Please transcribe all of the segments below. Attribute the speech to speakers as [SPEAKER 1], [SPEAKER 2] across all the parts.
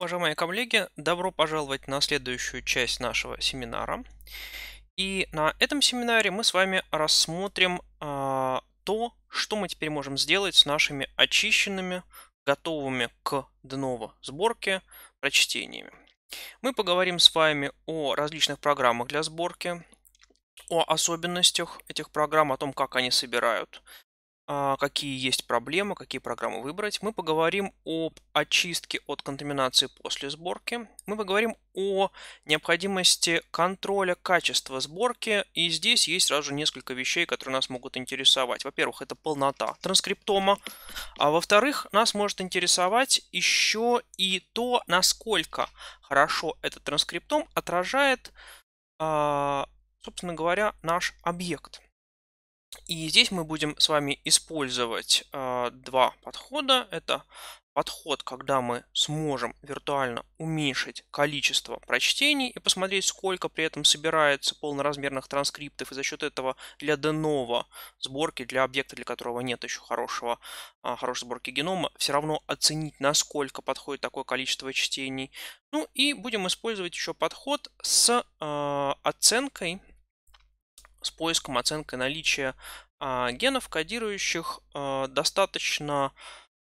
[SPEAKER 1] Уважаемые коллеги, добро пожаловать на следующую часть нашего семинара. И на этом семинаре мы с вами рассмотрим э, то, что мы теперь можем сделать с нашими очищенными, готовыми к дново сборке прочтениями. Мы поговорим с вами о различных программах для сборки, о особенностях этих программ, о том, как они собирают а, какие есть проблемы, какие программы выбрать. Мы поговорим об очистке от контаминации после сборки. Мы поговорим о необходимости контроля качества сборки. И здесь есть сразу же несколько вещей, которые нас могут интересовать. Во-первых, это полнота транскриптома. А во-вторых, нас может интересовать еще и то, насколько хорошо этот транскриптом отражает, а, собственно говоря, наш объект. И здесь мы будем с вами использовать э, два подхода. Это подход, когда мы сможем виртуально уменьшить количество прочтений и посмотреть, сколько при этом собирается полноразмерных транскриптов, и за счет этого для денова сборки, для объекта, для которого нет еще хорошего, а, хорошей сборки генома, все равно оценить, насколько подходит такое количество чтений. Ну и будем использовать еще подход с э, оценкой с поиском, оценкой наличия а, генов, кодирующих а, достаточно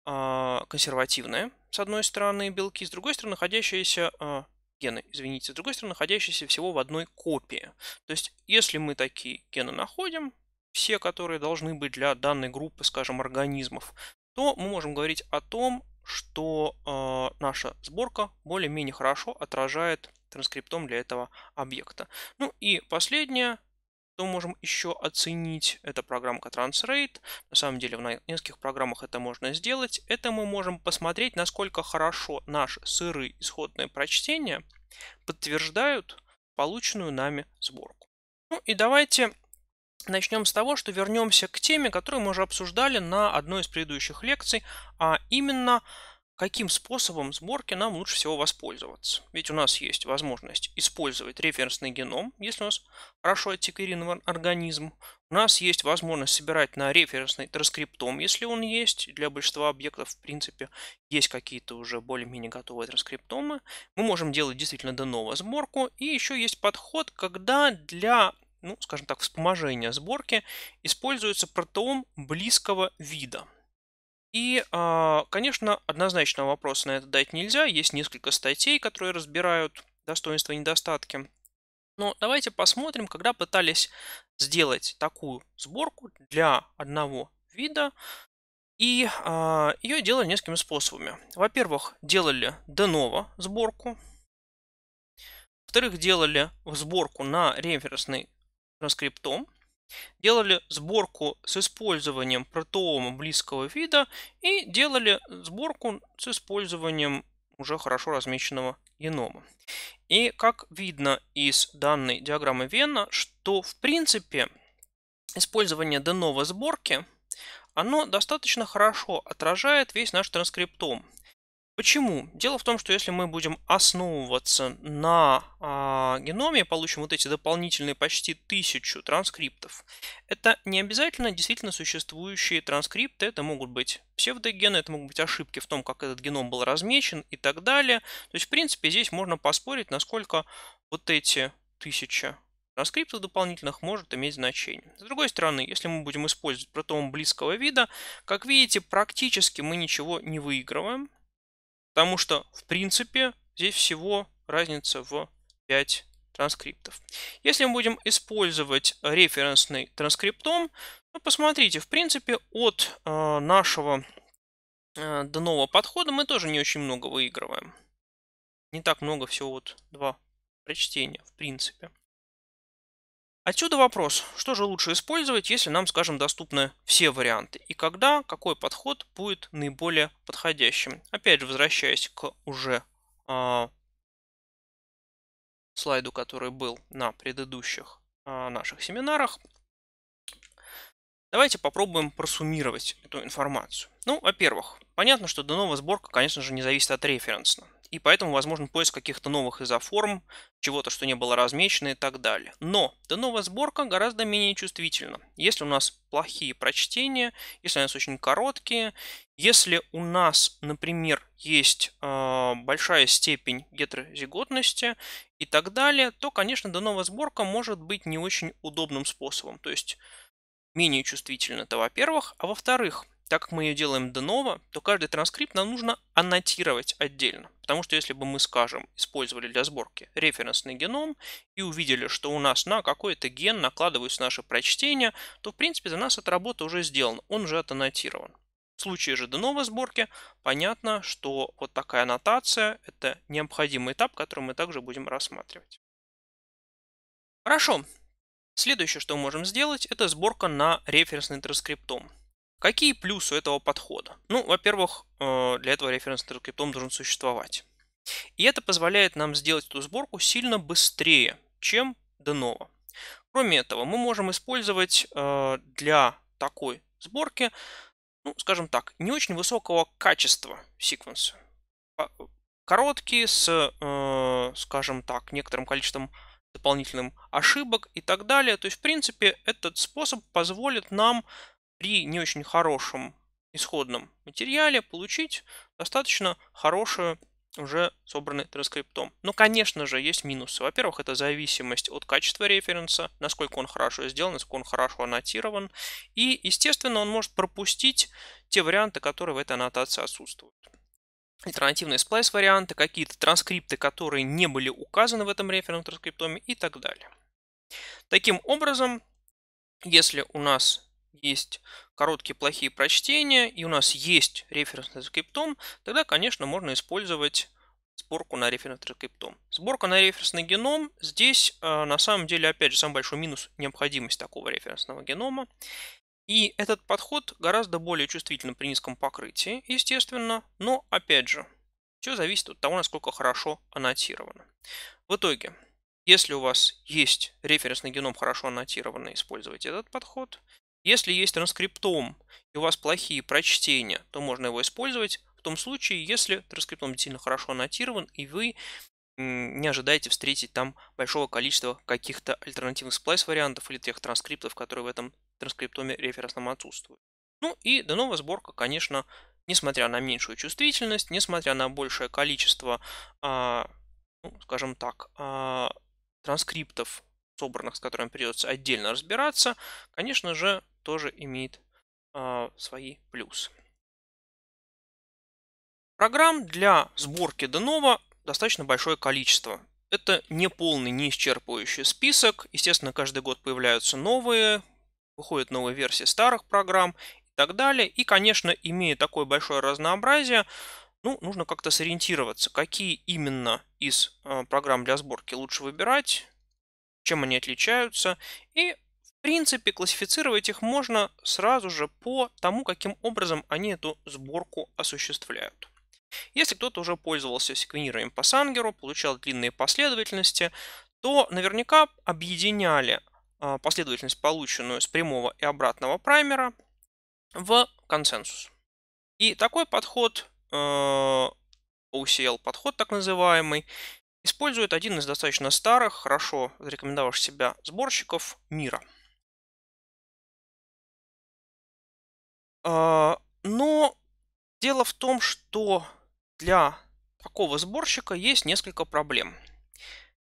[SPEAKER 1] а, консервативные, с одной стороны, белки, с другой стороны, находящиеся а, гены, извините, с другой стороны, находящиеся всего в одной копии. То есть, если мы такие гены находим, все, которые должны быть для данной группы, скажем, организмов, то мы можем говорить о том, что э, наша сборка более-менее хорошо отражает транскриптом для этого объекта. Ну и последнее, что мы можем еще оценить, это программка TransRate. На самом деле в нескольких программах это можно сделать. Это мы можем посмотреть, насколько хорошо наши сыры исходные прочтения подтверждают полученную нами сборку. Ну и давайте начнем с того, что вернемся к теме, которую мы уже обсуждали на одной из предыдущих лекций, а именно каким способом сборки нам лучше всего воспользоваться. Ведь у нас есть возможность использовать референсный геном, если у нас хорошо отсекерирован организм. У нас есть возможность собирать на референсный транскриптом, если он есть. Для большинства объектов, в принципе, есть какие-то уже более-менее готовые транскриптомы. Мы можем делать действительно до деново сборку. И еще есть подход, когда для ну, скажем так, вспоможения сборки используется протеом близкого вида. И, а, конечно, однозначного вопроса на это дать нельзя. Есть несколько статей, которые разбирают достоинства и недостатки. Но давайте посмотрим, когда пытались сделать такую сборку для одного вида, и э, а, ее делали несколькими способами. Во-первых, делали деново сборку. Во-вторых, делали сборку на референсный транскриптом делали сборку с использованием протеома близкого вида и делали сборку с использованием уже хорошо размеченного генома. И как видно из данной диаграммы Вена, что в принципе использование деново сборки оно достаточно хорошо отражает весь наш транскриптом. Почему? Дело в том, что если мы будем основываться на э, геноме, получим вот эти дополнительные почти тысячу транскриптов. Это не обязательно действительно существующие транскрипты, это могут быть псевдогены, это могут быть ошибки в том, как этот геном был размечен и так далее. То есть, в принципе, здесь можно поспорить, насколько вот эти тысяча транскриптов дополнительных может иметь значение. С другой стороны, если мы будем использовать протом близкого вида, как видите, практически мы ничего не выигрываем. Потому что, в принципе, здесь всего разница в 5 транскриптов. Если мы будем использовать референсный транскриптом, ну, посмотрите, в принципе, от э, нашего э, дного подхода мы тоже не очень много выигрываем. Не так много, всего вот два прочтения, в принципе. Отсюда вопрос, что же лучше использовать, если нам, скажем, доступны все варианты, и когда какой подход будет наиболее подходящим. Опять же, возвращаясь к уже э, слайду, который был на предыдущих э, наших семинарах, давайте попробуем просуммировать эту информацию. Ну, во-первых, понятно, что донова сборка, конечно же, не зависит от референсна и поэтому возможен поиск каких-то новых изоформ, чего-то, что не было размечено и так далее. Но новая сборка гораздо менее чувствительна. Если у нас плохие прочтения, если у нас очень короткие, если у нас, например, есть э, большая степень гетерозиготности и так далее, то, конечно, новая сборка может быть не очень удобным способом. То есть менее чувствительно, это во-первых. А во-вторых, так как мы ее делаем до нового, то каждый транскрипт нам нужно аннотировать отдельно. Потому что если бы мы, скажем, использовали для сборки референсный геном и увидели, что у нас на какой-то ген накладываются наши прочтения, то, в принципе, за нас эта работа уже сделана, он уже отаннотирован. В случае же до новой сборки понятно, что вот такая аннотация – это необходимый этап, который мы также будем рассматривать. Хорошо. Следующее, что мы можем сделать, это сборка на референсный транскриптом. Какие плюсы у этого подхода? Ну, во-первых, э, для этого референс TrailCryptom должен существовать. И это позволяет нам сделать эту сборку сильно быстрее, чем до нового. Кроме этого, мы можем использовать э, для такой сборки, ну, скажем так, не очень высокого качества секвенсы. Короткие, с, э, скажем так, некоторым количеством дополнительным ошибок и так далее. То есть, в принципе, этот способ позволит нам при не очень хорошем исходном материале получить достаточно хорошую уже собранный транскриптом. Но, ну, конечно же, есть минусы. Во-первых, это зависимость от качества референса, насколько он хорошо сделан, насколько он хорошо аннотирован. И, естественно, он может пропустить те варианты, которые в этой аннотации отсутствуют. Альтернативные сплайс-варианты, какие-то транскрипты, которые не были указаны в этом референс транскриптоме и так далее. Таким образом, если у нас есть короткие плохие прочтения, и у нас есть референсный скриптом, тогда, конечно, можно использовать сборку на референсный скриптом. Сборка на референсный геном. Здесь, э, на самом деле, опять же, самый большой минус – необходимость такого референсного генома. И этот подход гораздо более чувствителен при низком покрытии, естественно, но, опять же, все зависит от того, насколько хорошо аннотировано. В итоге, если у вас есть референсный геном хорошо аннотированный, используйте этот подход. Если есть транскриптом и у вас плохие прочтения, то можно его использовать в том случае, если транскриптом действительно хорошо аннотирован и вы не ожидаете встретить там большого количества каких-то альтернативных сплайс-вариантов или тех транскриптов, которые в этом транскриптоме референсном отсутствуют. Ну и до нового сборка, конечно, несмотря на меньшую чувствительность, несмотря на большее количество, а, ну, скажем так, а, транскриптов собранных, с которыми придется отдельно разбираться, конечно же, тоже имеет а, свои плюсы. Программ для сборки Денова достаточно большое количество. Это не полный, не исчерпывающий список. Естественно, каждый год появляются новые, выходят новые версии старых программ и так далее. И, конечно, имея такое большое разнообразие, ну, нужно как-то сориентироваться, какие именно из а, программ для сборки лучше выбирать, чем они отличаются, и в принципе классифицировать их можно сразу же по тому, каким образом они эту сборку осуществляют. Если кто-то уже пользовался секвенированием по сангеру, получал длинные последовательности, то наверняка объединяли а, последовательность, полученную с прямого и обратного праймера, в консенсус. И такой подход, э, OCL подход так называемый, использует один из достаточно старых, хорошо зарекомендовавших себя сборщиков мира. А, но дело в том, что для такого сборщика есть несколько проблем.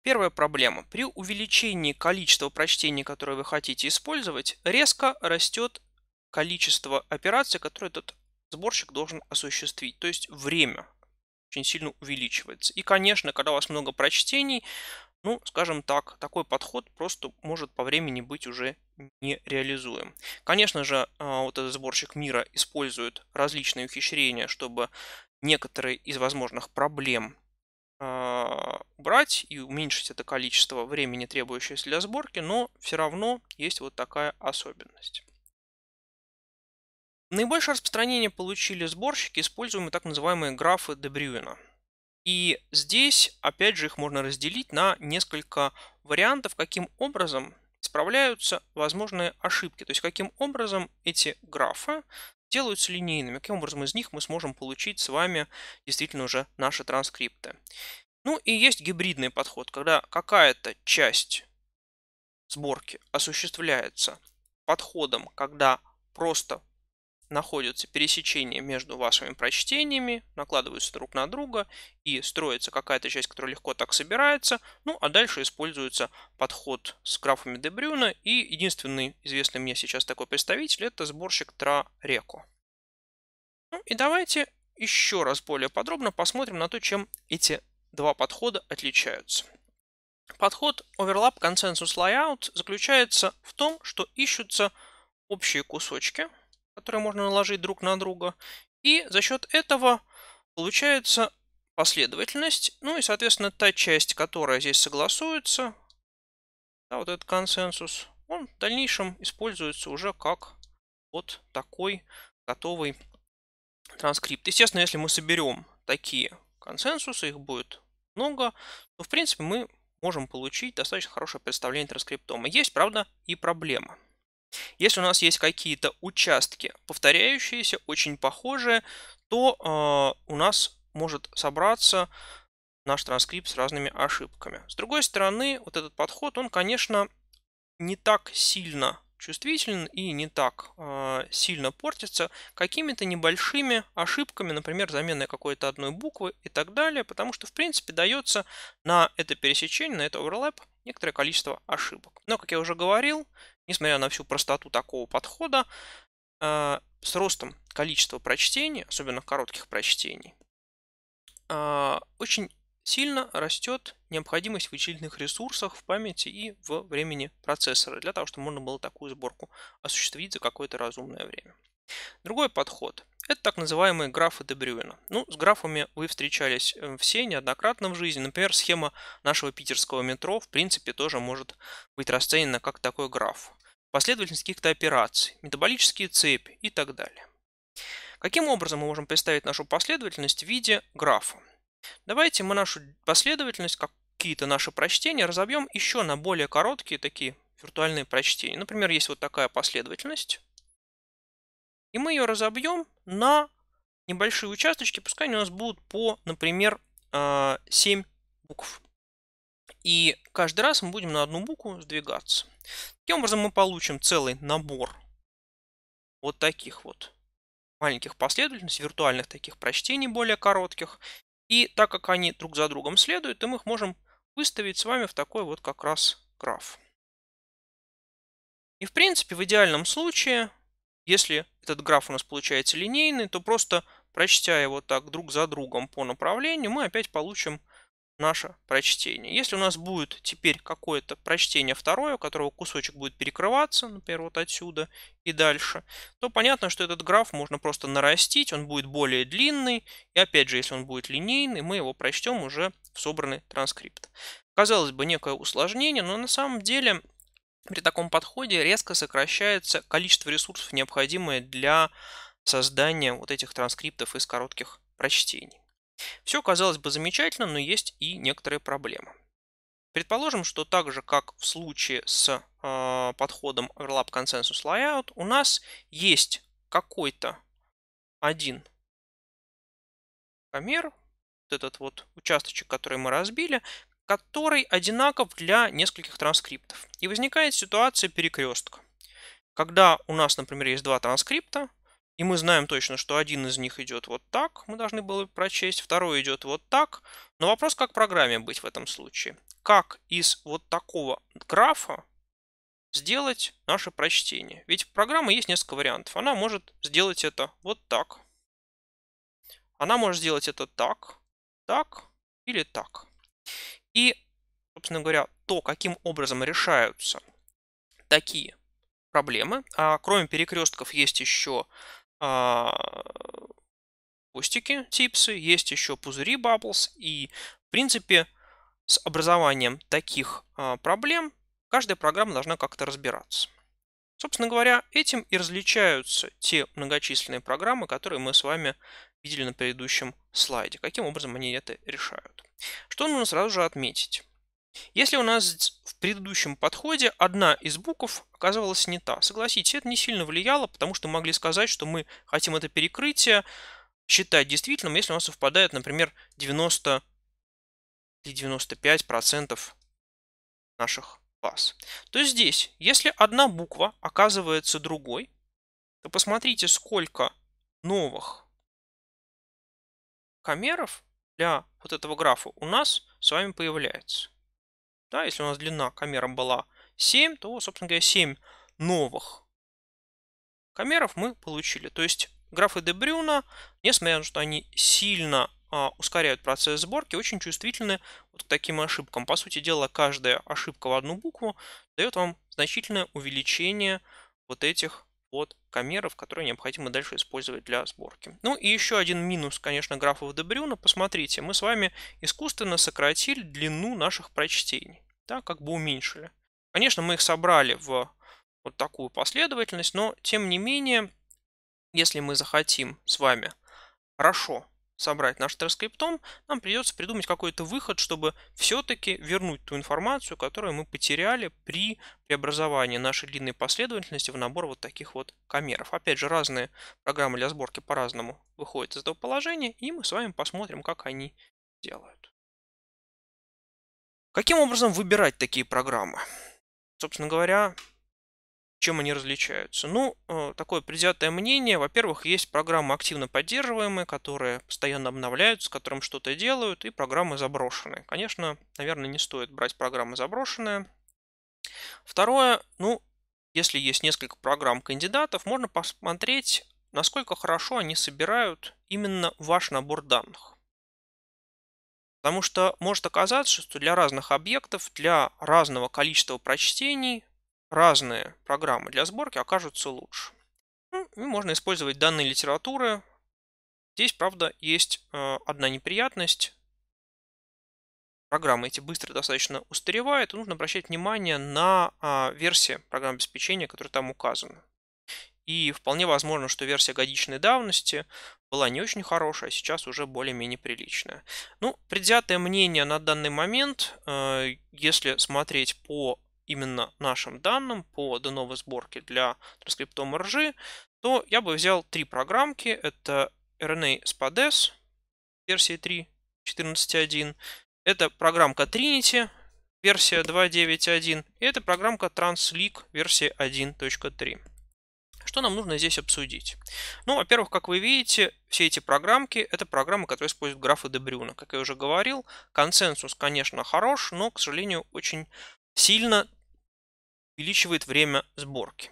[SPEAKER 1] Первая проблема. При увеличении количества прочтений, которые вы хотите использовать, резко растет количество операций, которые этот сборщик должен осуществить, то есть время очень сильно увеличивается. И, конечно, когда у вас много прочтений, ну, скажем так, такой подход просто может по времени быть уже нереализуем. Конечно же, а, вот этот сборщик мира использует различные ухищрения, чтобы некоторые из возможных проблем а, брать и уменьшить это количество времени, требующееся для сборки, но все равно есть вот такая особенность. Наибольшее распространение получили сборщики, используемые так называемые графы де И здесь, опять же, их можно разделить на несколько вариантов, каким образом исправляются возможные ошибки. То есть, каким образом эти графы делаются линейными, каким образом из них мы сможем получить с вами действительно уже наши транскрипты. Ну и есть гибридный подход, когда какая-то часть сборки осуществляется подходом, когда просто находится пересечение между вашими прочтениями, накладываются друг на друга и строится какая-то часть, которая легко так собирается. Ну, а дальше используется подход с графами Дебрюна и единственный известный мне сейчас такой представитель это сборщик Трареко. Ну и давайте еще раз более подробно посмотрим на то, чем эти два подхода отличаются. Подход Overlap Consensus Layout заключается в том, что ищутся общие кусочки – которые можно наложить друг на друга. И за счет этого получается последовательность, ну и, соответственно, та часть, которая здесь согласуется, да, вот этот консенсус, он в дальнейшем используется уже как вот такой готовый транскрипт. Естественно, если мы соберем такие консенсусы, их будет много, то, в принципе, мы можем получить достаточно хорошее представление транскриптома. Есть, правда, и проблема – если у нас есть какие-то участки повторяющиеся, очень похожие, то э, у нас может собраться наш транскрипт с разными ошибками. С другой стороны, вот этот подход, он, конечно, не так сильно чувствителен и не так э, сильно портится какими-то небольшими ошибками, например, заменой какой-то одной буквы и так далее, потому что, в принципе, дается на это пересечение, на это overlap некоторое количество ошибок. Но, как я уже говорил, несмотря на всю простоту такого подхода, э, с ростом количества прочтений, особенно коротких прочтений, э, очень сильно растет необходимость в вычислительных ресурсах в памяти и в времени процессора, для того, чтобы можно было такую сборку осуществить за какое-то разумное время. Другой подход это так называемые графы де Ну, с графами вы встречались э, все неоднократно в жизни. Например, схема нашего питерского метро, в принципе, тоже может быть расценена как такой граф. Последовательность каких-то операций, метаболические цепи и так далее. Каким образом мы можем представить нашу последовательность в виде графа? Давайте мы нашу последовательность, какие-то наши прочтения, разобьем еще на более короткие такие виртуальные прочтения. Например, есть вот такая последовательность. И мы ее разобьем на небольшие участочки, пускай они у нас будут по, например, 7 а, букв. И каждый раз мы будем на одну букву сдвигаться. Таким образом мы получим целый набор вот таких вот маленьких последовательностей, виртуальных таких прочтений более коротких. И так как они друг за другом следуют, то мы их можем выставить с вами в такой вот как раз граф. И в принципе в идеальном случае если этот граф у нас получается линейный, то просто прочтя его так друг за другом по направлению, мы опять получим наше прочтение. Если у нас будет теперь какое-то прочтение второе, у которого кусочек будет перекрываться, например, вот отсюда и дальше, то понятно, что этот граф можно просто нарастить, он будет более длинный, и опять же, если он будет линейный, мы его прочтем уже в собранный транскрипт. Казалось бы, некое усложнение, но на самом деле при таком подходе резко сокращается количество ресурсов, необходимое для создания вот этих транскриптов из коротких прочтений. Все казалось бы замечательно, но есть и некоторые проблемы. Предположим, что так же, как в случае с э, подходом Overlap Consensus Layout, у нас есть какой-то один камер, вот этот вот участочек, который мы разбили, который одинаков для нескольких транскриптов. И возникает ситуация перекрестка. Когда у нас, например, есть два транскрипта, и мы знаем точно, что один из них идет вот так, мы должны были прочесть, второй идет вот так. Но вопрос, как программе быть в этом случае. Как из вот такого графа сделать наше прочтение? Ведь в программе есть несколько вариантов. Она может сделать это вот так. Она может сделать это так, так или так. И, собственно говоря, то, каким образом решаются такие проблемы. А кроме перекрестков есть еще пустики, а, костики, типсы, есть еще пузыри bubbles. И, в принципе, с образованием таких а, проблем каждая программа должна как-то разбираться. Собственно говоря, этим и различаются те многочисленные программы, которые мы с вами видели на предыдущем слайде, каким образом они это решают. Что нужно сразу же отметить? Если у нас в предыдущем подходе одна из букв оказывалась не та, согласитесь, это не сильно влияло, потому что могли сказать, что мы хотим это перекрытие считать действительным, если у нас совпадает, например, 90 или 95 процентов наших баз. То здесь, если одна буква оказывается другой, то посмотрите, сколько новых камеров для вот этого графа у нас с вами появляется. Да, если у нас длина камера была 7, то, собственно говоря, 7 новых камеров мы получили. То есть графы Дебрюна, Брюна, несмотря на то, что они сильно а, ускоряют процесс сборки, очень чувствительны вот к таким ошибкам. По сути дела, каждая ошибка в одну букву дает вам значительное увеличение вот этих вот камеров, которые необходимо дальше использовать для сборки. Ну и еще один минус, конечно, графов де Брюна. Посмотрите, мы с вами искусственно сократили длину наших прочтений, да, как бы уменьшили. Конечно, мы их собрали в вот такую последовательность, но тем не менее, если мы захотим с вами хорошо собрать наш транскриптом, нам придется придумать какой-то выход, чтобы все-таки вернуть ту информацию, которую мы потеряли при преобразовании нашей длинной последовательности в набор вот таких вот камеров. Опять же, разные программы для сборки по-разному выходят из этого положения, и мы с вами посмотрим, как они делают. Каким образом выбирать такие программы? Собственно говоря, чем они различаются? Ну, э, такое предвзятое мнение. Во-первых, есть программы активно поддерживаемые, которые постоянно обновляются, с которым что-то делают, и программы заброшенные. Конечно, наверное, не стоит брать программы заброшенные. Второе, ну, если есть несколько программ кандидатов, можно посмотреть, насколько хорошо они собирают именно ваш набор данных. Потому что может оказаться, что для разных объектов, для разного количества прочтений разные программы для сборки окажутся лучше. Ну, можно использовать данные литературы. Здесь, правда, есть э, одна неприятность. Программы эти быстро достаточно устаревают, нужно обращать внимание на а, версии программ обеспечения, которые там указаны. И вполне возможно, что версия годичной давности была не очень хорошая, а сейчас уже более-менее приличная. Ну, предвзятое мнение на данный момент, э, если смотреть по именно нашим данным по деновой сборке для транскриптом RG, то я бы взял три программки. Это RNA Spades версии 3.14.1, Это программка Trinity, версия 2.9.1. И это программка TransLeak, версия 1.3. Что нам нужно здесь обсудить? Ну, во-первых, как вы видите, все эти программки — это программы, которые используют графы Дебрюна. Как я уже говорил, консенсус, конечно, хорош, но, к сожалению, очень сильно увеличивает время сборки.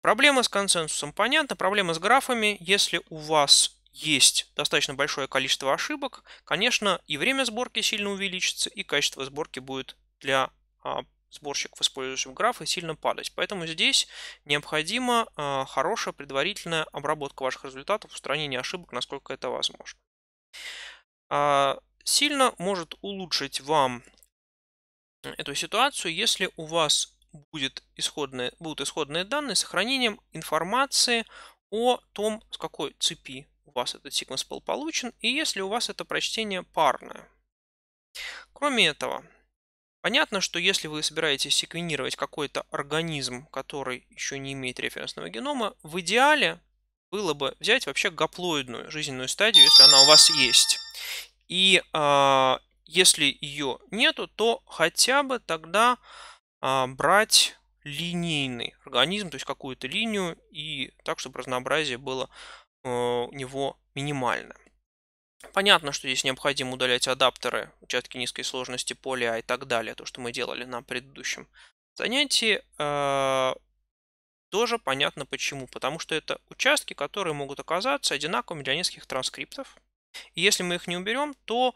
[SPEAKER 1] Проблема с консенсусом понятна, проблема с графами. Если у вас есть достаточно большое количество ошибок, конечно, и время сборки сильно увеличится, и качество сборки будет для а, сборщиков, использующих графы, сильно падать. Поэтому здесь необходима а, хорошая предварительная обработка ваших результатов, устранение ошибок, насколько это возможно. А, сильно может улучшить вам э, эту ситуацию, если у вас будет исходные, будут исходные данные с сохранением информации о том, с какой цепи у вас этот sequence был получен, и если у вас это прочтение парное. Кроме этого, понятно, что если вы собираетесь секвенировать какой-то организм, который еще не имеет референсного генома, в идеале было бы взять вообще гаплоидную жизненную стадию, если она у вас есть. И э, если ее нету, то хотя бы тогда а, брать линейный организм, то есть какую-то линию, и так, чтобы разнообразие было э, у него минимальное. Понятно, что здесь необходимо удалять адаптеры, участки низкой сложности, поля и так далее, то, что мы делали на предыдущем занятии. Э, тоже понятно почему. Потому что это участки, которые могут оказаться одинаковыми для нескольких транскриптов. И если мы их не уберем, то,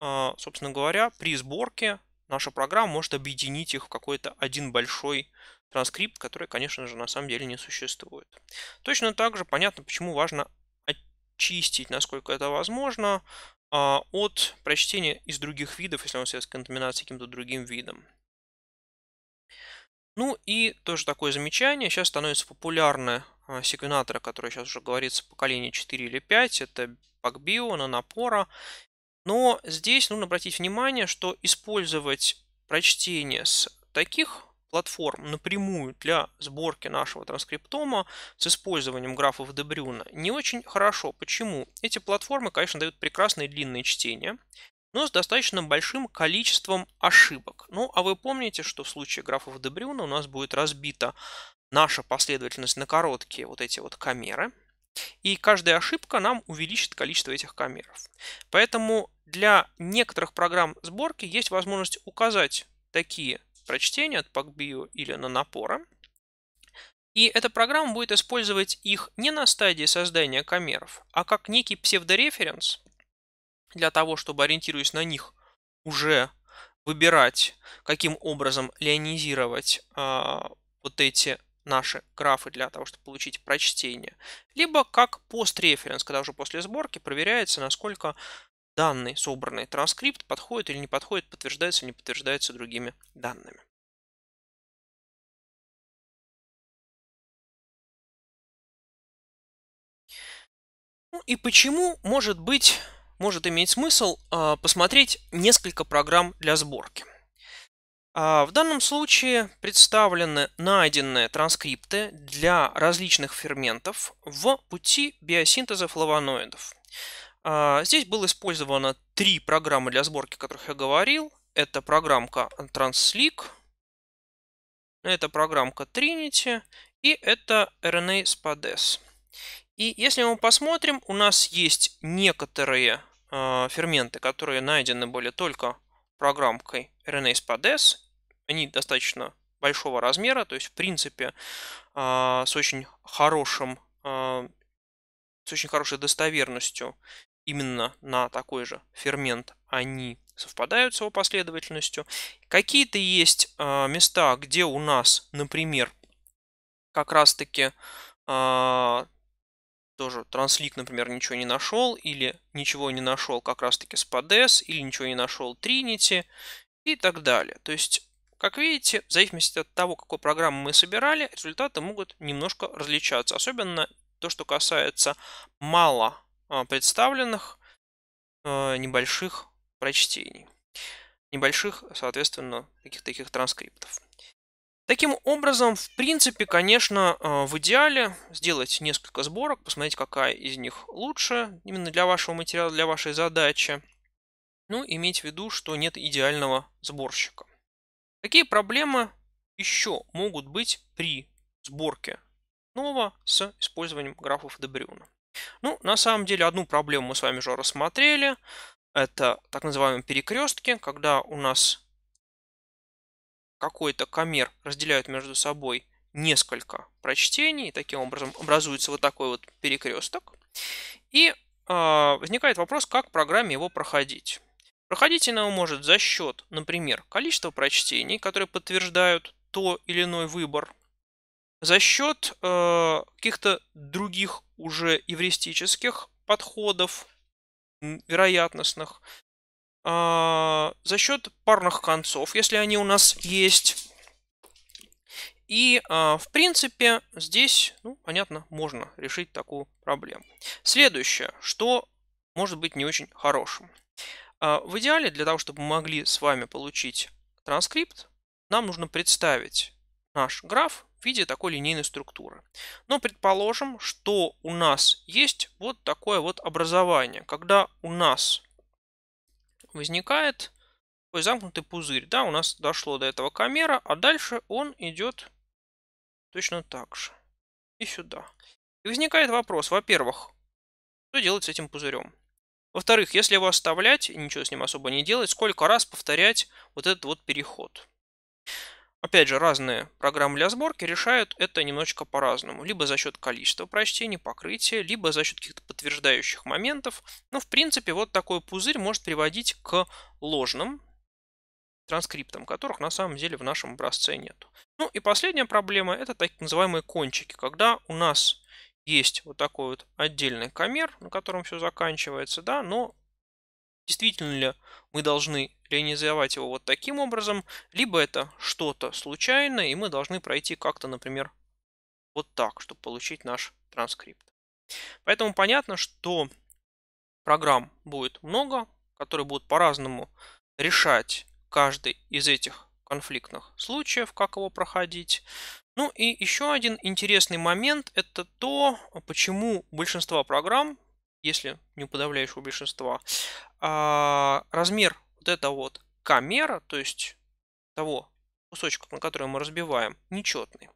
[SPEAKER 1] э, собственно говоря, при сборке наша программа может объединить их в какой-то один большой транскрипт, который, конечно же, на самом деле не существует. Точно так же понятно, почему важно очистить, насколько это возможно, а, от прочтения из других видов, если он связан с контаминацией каким-то другим видом. Ну и тоже такое замечание. Сейчас становится популярны а, секвенаторы, которые сейчас уже говорится поколение 4 или 5. Это PacBio, Nanopora но здесь нужно обратить внимание, что использовать прочтение с таких платформ напрямую для сборки нашего транскриптома с использованием графов Дебрюна не очень хорошо. Почему? Эти платформы, конечно, дают прекрасные длинные чтения, но с достаточно большим количеством ошибок. Ну, а вы помните, что в случае графов Дебрюна у нас будет разбита наша последовательность на короткие вот эти вот камеры, и каждая ошибка нам увеличит количество этих камеров. Поэтому для некоторых программ сборки есть возможность указать такие прочтения от PacBio или Нанопора. И эта программа будет использовать их не на стадии создания камеров, а как некий псевдореференс для того, чтобы, ориентируясь на них, уже выбирать, каким образом леонизировать э, вот эти наши графы для того, чтобы получить прочтение. Либо как пост-референс, когда уже после сборки проверяется, насколько данный собранный транскрипт подходит или не подходит, подтверждается или не подтверждается другими данными. Ну и почему может быть, может иметь смысл э, посмотреть несколько программ для сборки? А, в данном случае представлены найденные транскрипты для различных ферментов в пути биосинтеза флавоноидов. А, здесь было использовано три программы для сборки, о которых я говорил. Это программка TransLeak, это программка Trinity и это RNA Spades. И если мы посмотрим, у нас есть некоторые а, ферменты, которые найдены были только программкой RNA Spades, они достаточно большого размера, то есть, в принципе, а, с очень хорошим, а, с очень хорошей достоверностью именно на такой же фермент они совпадают с его последовательностью. Какие-то есть а, места, где у нас, например, как раз-таки тоже транслик, например, ничего не нашел, или ничего не нашел как раз-таки с PDS, или ничего не нашел Trinity и так далее. То есть как видите, в зависимости от того, какой программу мы собирали, результаты могут немножко различаться. Особенно то, что касается мало а, представленных э, небольших прочтений, небольших, соответственно, таких таких транскриптов. Таким образом, в принципе, конечно, э, в идеале сделать несколько сборок, посмотреть, какая из них лучше именно для вашего материала, для вашей задачи. Ну, иметь в виду, что нет идеального сборщика. Какие проблемы еще могут быть при сборке нового с использованием графов Дебрюна? Ну, на самом деле, одну проблему мы с вами уже рассмотрели. Это так называемые перекрестки, когда у нас какой-то камер разделяют между собой несколько прочтений. И таким образом образуется вот такой вот перекресток. И э, возникает вопрос, как программе его проходить. Проходить Проходительного может за счет, например, количества прочтений, которые подтверждают то или иной выбор, за счет э, каких-то других уже евристических подходов, вероятностных, э, за счет парных концов, если они у нас есть. И, э, в принципе, здесь, ну, понятно, можно решить такую проблему. Следующее, что может быть не очень хорошим. А, в идеале для того, чтобы мы могли с вами получить транскрипт, нам нужно представить наш граф в виде такой линейной структуры. Но предположим, что у нас есть вот такое вот образование, когда у нас возникает такой замкнутый пузырь. Да, у нас дошло до этого камера, а дальше он идет точно так же. И сюда. И возникает вопрос, во-первых, что делать с этим пузырем? Во-вторых, если его оставлять и ничего с ним особо не делать, сколько раз повторять вот этот вот переход? Опять же, разные программы для сборки решают это немножечко по-разному. Либо за счет количества прочтений, покрытия, либо за счет каких-то подтверждающих моментов. Но, ну, в принципе, вот такой пузырь может приводить к ложным транскриптам, которых на самом деле в нашем образце нет. Ну и последняя проблема – это так называемые кончики, когда у нас есть вот такой вот отдельный камер, на котором все заканчивается, да, но действительно ли мы должны реализовать его вот таким образом, либо это что-то случайное, и мы должны пройти как-то, например, вот так, чтобы получить наш транскрипт. Поэтому понятно, что программ будет много, которые будут по-разному решать каждый из этих конфликтных случаев, как его проходить. Ну и еще один интересный момент – это то, почему большинство программ, если не подавляющего большинства, а, размер вот этого вот камера, то есть того кусочка, на который мы разбиваем, нечетный.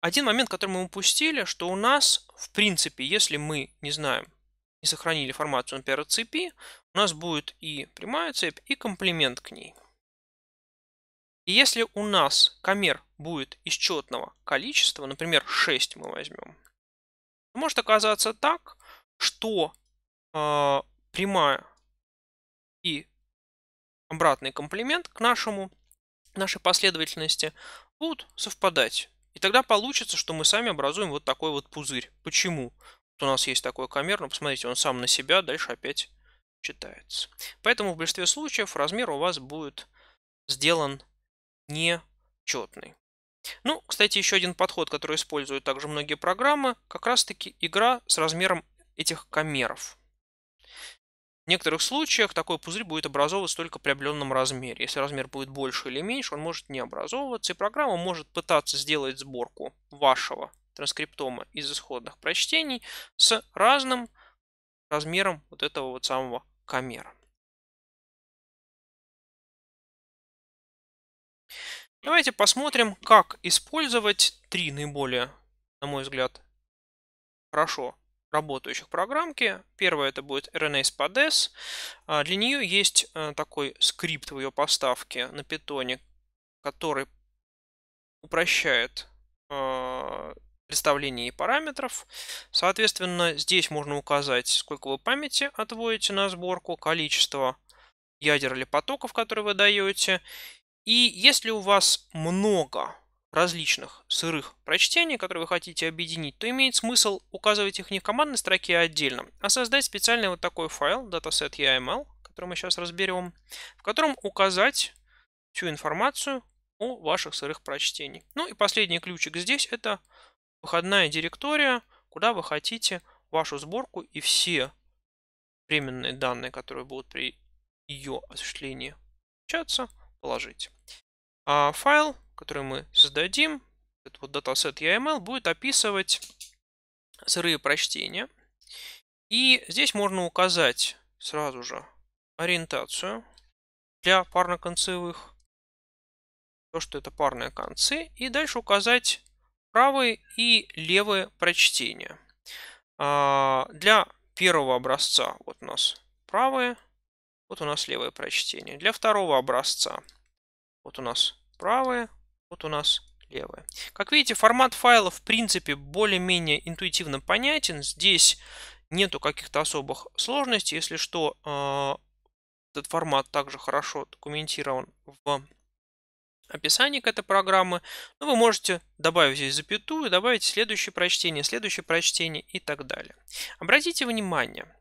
[SPEAKER 1] Один момент, который мы упустили, что у нас, в принципе, если мы не знаем, не сохранили формацию, например, цепи, у нас будет и прямая цепь, и комплимент к ней. И если у нас камер будет из четного количества, например, 6 мы возьмем, может оказаться так, что э, прямая и обратный комплимент к нашему нашей последовательности будут совпадать. И тогда получится, что мы сами образуем вот такой вот пузырь. Почему? Вот у нас есть такой камер, но посмотрите, он сам на себя, дальше опять читается. Поэтому в большинстве случаев размер у вас будет сделан нечетный. Ну, кстати, еще один подход, который используют также многие программы, как раз-таки игра с размером этих камеров. В некоторых случаях такой пузырь будет образовываться только при определенном размере. Если размер будет больше или меньше, он может не образовываться, и программа может пытаться сделать сборку вашего транскриптома из исходных прочтений с разным размером вот этого вот самого камера.
[SPEAKER 2] Давайте посмотрим,
[SPEAKER 1] как использовать три наиболее, на мой взгляд, хорошо работающих программки. Первая это будет RNASPADES. А, для нее есть э, такой скрипт в ее поставке на питоне, который упрощает а, представление параметров. Соответственно, здесь можно указать, сколько вы памяти отводите на сборку, количество ядер или потоков, которые вы даете, и если у вас много различных сырых прочтений, которые вы хотите объединить, то имеет смысл указывать их не в командной строке, а отдельно, а создать специальный вот такой файл, data_set.yml, который мы сейчас разберем, в котором указать всю информацию о ваших сырых прочтений. Ну и последний ключик здесь – это выходная директория, куда вы хотите вашу сборку и все временные данные, которые будут при ее осуществлении получаться, положить. А файл, который мы создадим, этот вот датасет YAML, будет описывать сырые прочтения. И здесь можно указать сразу же ориентацию для парноконцевых, то, что это парные концы, и дальше указать правые и левые прочтения. А, для первого образца вот у нас правые вот у нас левое прочтение. Для второго образца. Вот у нас правое, вот у нас левое. Как видите, формат файла в принципе более-менее интуитивно понятен. Здесь нету каких-то особых сложностей. Если что, а, этот формат также хорошо документирован в описании к этой программы. Но ну, вы можете добавить здесь запятую, добавить следующее прочтение, следующее прочтение и так далее. Обратите внимание,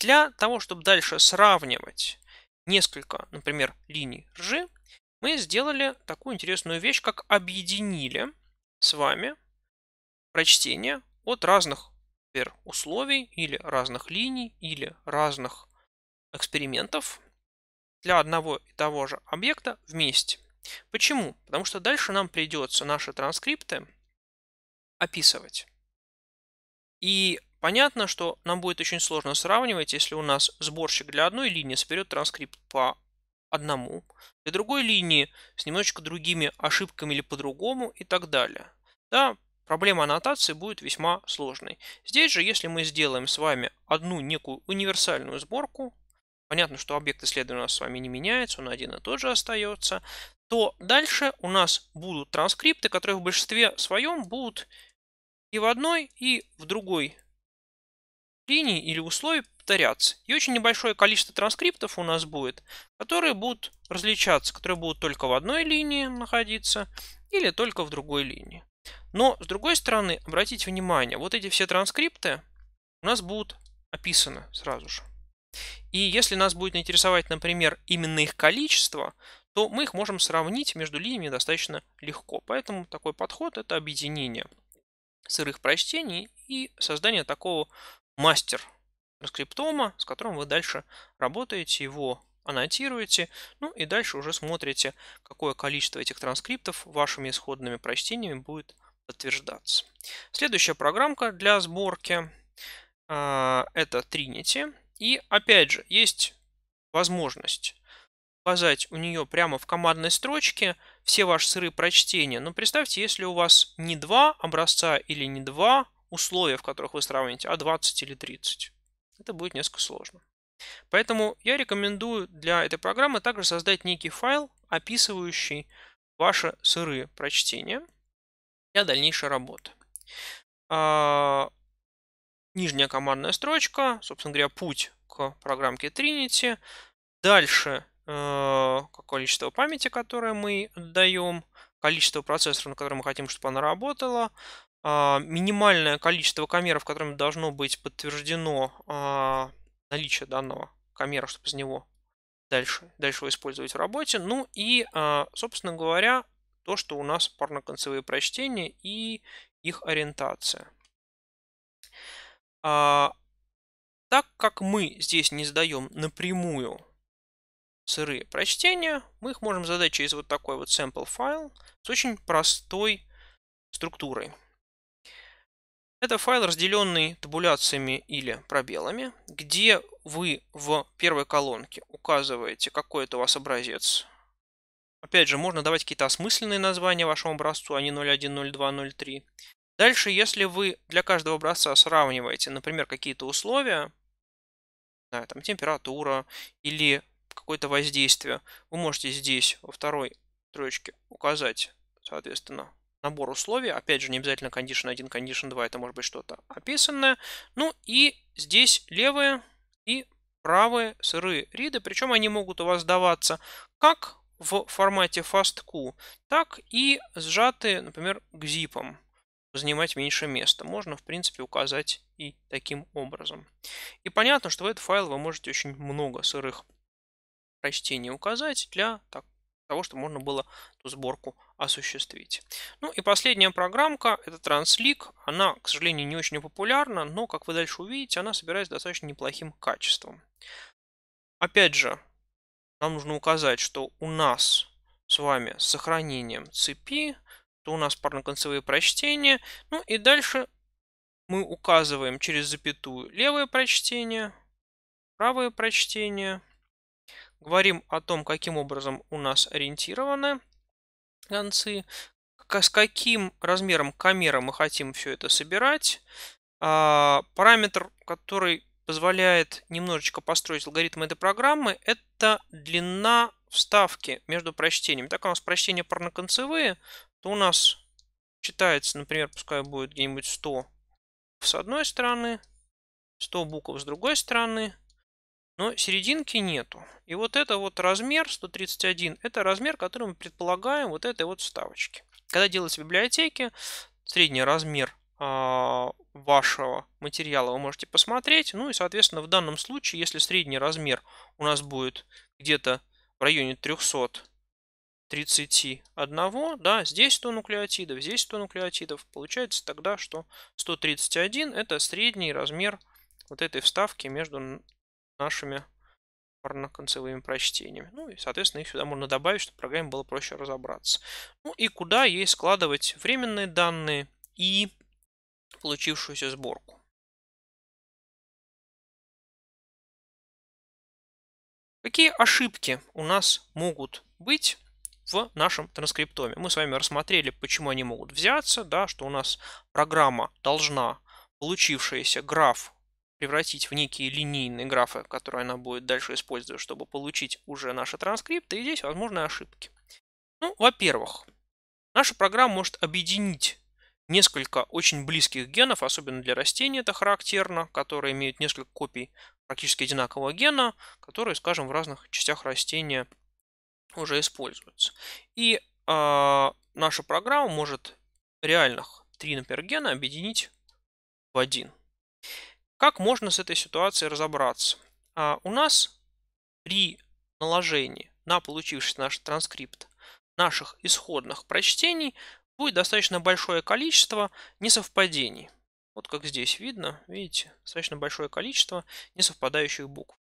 [SPEAKER 1] для того, чтобы дальше сравнивать несколько, например, линий ржи, мы сделали такую интересную вещь, как объединили с вами прочтение от разных например, условий или разных линий или разных экспериментов для одного и того же объекта вместе. Почему? Потому что дальше нам придется наши транскрипты описывать. И Понятно, что нам будет очень сложно сравнивать, если у нас сборщик для одной линии соберет транскрипт по одному, для другой линии с немножечко другими ошибками или по-другому и так далее. Да, проблема аннотации будет весьма сложной. Здесь же, если мы сделаем с вами одну некую универсальную сборку, понятно, что объект исследования у нас с вами не меняется, он один и тот же остается, то дальше у нас будут транскрипты, которые в большинстве своем будут и в одной, и в другой линий или условий повторяться. И очень небольшое количество транскриптов у нас будет, которые будут различаться, которые будут только в одной линии находиться или только в другой линии. Но, с другой стороны, обратите внимание, вот эти все транскрипты у нас будут описаны сразу же. И если нас будет интересовать, например, именно их количество, то мы их можем сравнить между линиями достаточно легко. Поэтому такой подход – это объединение сырых прочтений и создание такого мастер скриптома, с которым вы дальше работаете, его аннотируете, ну и дальше уже смотрите, какое количество этих транскриптов вашими исходными прочтениями будет подтверждаться. Следующая программка для сборки э, это Trinity. И опять же, есть возможность указать у нее прямо в командной строчке все ваши сырые прочтения. Но представьте, если у вас не два образца или не два условия, в которых вы сравните, а 20 или 30. Это будет несколько сложно. Поэтому я рекомендую для этой программы также создать некий файл, описывающий ваши сырые прочтения для дальнейшей работы. А, нижняя командная строчка, собственно говоря, путь к программке Trinity. Дальше э, количество памяти, которое мы даем, количество процессоров, на котором мы хотим, чтобы она работала, а, минимальное количество камеров, которым должно быть подтверждено а, наличие данного камера, чтобы из него дальше, дальше его использовать в работе. Ну и, а, собственно говоря, то, что у нас парноконцевые прочтения и их ориентация. так как мы здесь не сдаем напрямую сырые прочтения, мы их можем задать через вот такой вот sample файл с очень простой структурой. Это файл, разделенный табуляциями или пробелами, где вы в первой колонке указываете, какой это у вас образец. Опять же, можно давать какие-то осмысленные названия вашему образцу, а не 0,1,0,2,0,3. Дальше, если вы для каждого образца сравниваете, например, какие-то условия, да, там температура или какое-то воздействие, вы можете здесь во второй строчке указать, соответственно, набор условий. Опять же, не обязательно condition 1, condition 2, это может быть что-то описанное. Ну и здесь левые и правые сырые риды, причем они могут у вас даваться как в формате FASTQ, так и сжатые, например, к зипам занимать меньше места. Можно, в принципе, указать и таким образом. И понятно, что в этот файл вы можете очень много сырых прочтений указать для того, чтобы можно было эту сборку осуществить. Ну и последняя программка, это TransLeak. Она, к сожалению, не очень популярна, но, как вы дальше увидите, она собирается достаточно неплохим качеством. Опять же, нам нужно указать, что у нас с вами с сохранением цепи, то у нас парно-концевые прочтения, ну и дальше мы указываем через запятую левое прочтение, правое прочтение, говорим о том, каким образом у нас ориентированы, концы, с каким размером камера мы хотим все это собирать. А, параметр, который позволяет немножечко построить алгоритм этой программы, это длина вставки между прочтениями Так у нас прочтения парноконцевые, то у нас читается, например, пускай будет где-нибудь 100 с одной стороны, 100 букв с другой стороны, но серединки нету. И вот это вот размер 131, это размер, который мы предполагаем вот этой вот вставочки. Когда делается библиотеки средний размер а, вашего материала вы можете посмотреть. Ну и, соответственно, в данном случае, если средний размер у нас будет где-то в районе 331, да, здесь 100 нуклеотидов, здесь 100 нуклеотидов, получается тогда, что 131 это средний размер вот этой вставки между нашими парноконцевыми прочтениями. Ну и, соответственно, их сюда можно добавить, чтобы программе было проще разобраться. Ну и куда ей складывать временные данные и получившуюся сборку. Какие ошибки у нас могут быть в нашем транскриптоме? Мы с вами рассмотрели, почему они могут взяться, да, что у нас программа должна получившийся граф превратить в некие линейные графы, которые она будет дальше использовать, чтобы получить уже наши транскрипты, и здесь возможны ошибки. Ну, во-первых, наша программа может объединить несколько очень близких генов, особенно для растений это характерно, которые имеют несколько копий практически одинакового гена, которые, скажем, в разных частях растения уже используются. И э, наша программа может реальных три, например, гена объединить в один. Как можно с этой ситуацией разобраться? А у нас при наложении на получившийся наш транскрипт наших исходных прочтений будет достаточно большое количество несовпадений. Вот как здесь видно, видите, достаточно большое количество несовпадающих букв.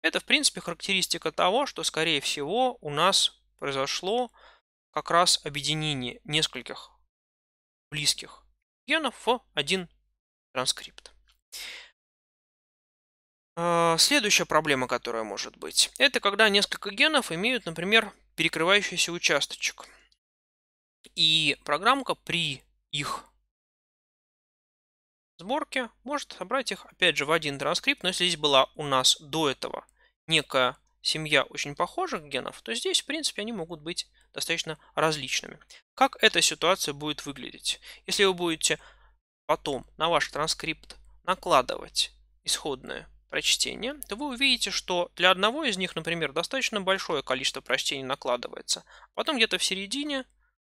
[SPEAKER 1] Это, в принципе, характеристика того, что, скорее всего, у нас произошло как раз объединение нескольких близких генов в один транскрипт. А, следующая проблема, которая может быть, это когда несколько генов имеют, например, перекрывающийся участочек. И программка при их сборке может собрать их, опять же, в один транскрипт. Но если здесь была у нас до этого некая семья очень похожих генов, то здесь, в принципе, они могут быть достаточно различными. Как эта ситуация будет выглядеть? Если вы будете потом на ваш транскрипт накладывать исходное прочтение, то вы увидите, что для одного из них, например, достаточно большое количество прочтений накладывается, а потом где-то в середине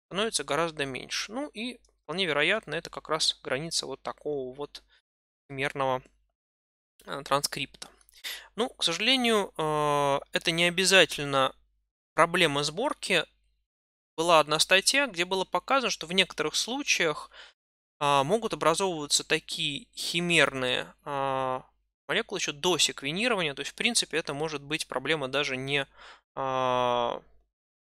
[SPEAKER 1] становится гораздо меньше. Ну и вполне вероятно, это как раз граница вот такого вот примерного э, транскрипта. Ну, к сожалению, э, это не обязательно проблема сборки. Была одна статья, где было показано, что в некоторых случаях а, могут образовываться такие химерные а, молекулы еще до секвенирования. То есть, в принципе, это может быть проблема даже не а,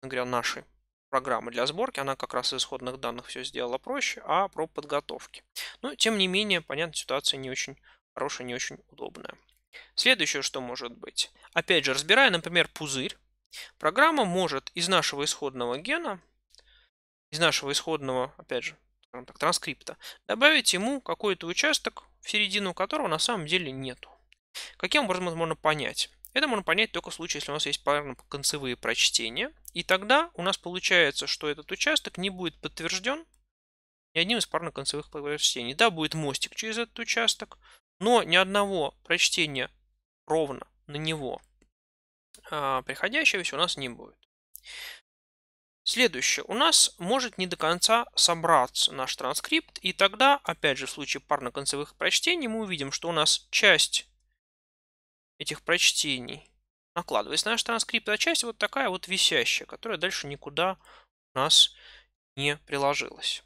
[SPEAKER 1] говоря, нашей программы для сборки. Она как раз из исходных данных все сделала проще, а про подготовки. Но, тем не менее, понятно, ситуация не очень хорошая, не очень удобная. Следующее, что может быть. Опять же, разбирая, например, пузырь, программа может из нашего исходного гена, из нашего исходного, опять же, скажем так, транскрипта, добавить ему какой-то участок, в середину которого на самом деле нету. Каким образом это можно понять? Это можно понять только в случае, если у нас есть парно концевые прочтения. И тогда у нас получается, что этот участок не будет подтвержден ни одним из парно-концевых прочтений. Да, будет мостик через этот участок, но ни одного прочтения ровно на него а, приходящегося у нас не будет. Следующее. У нас может не до конца собраться наш транскрипт, и тогда, опять же, в случае парно-концевых прочтений, мы увидим, что у нас часть этих прочтений накладывается на наш транскрипт, а часть вот такая вот висящая, которая дальше никуда у нас не приложилась.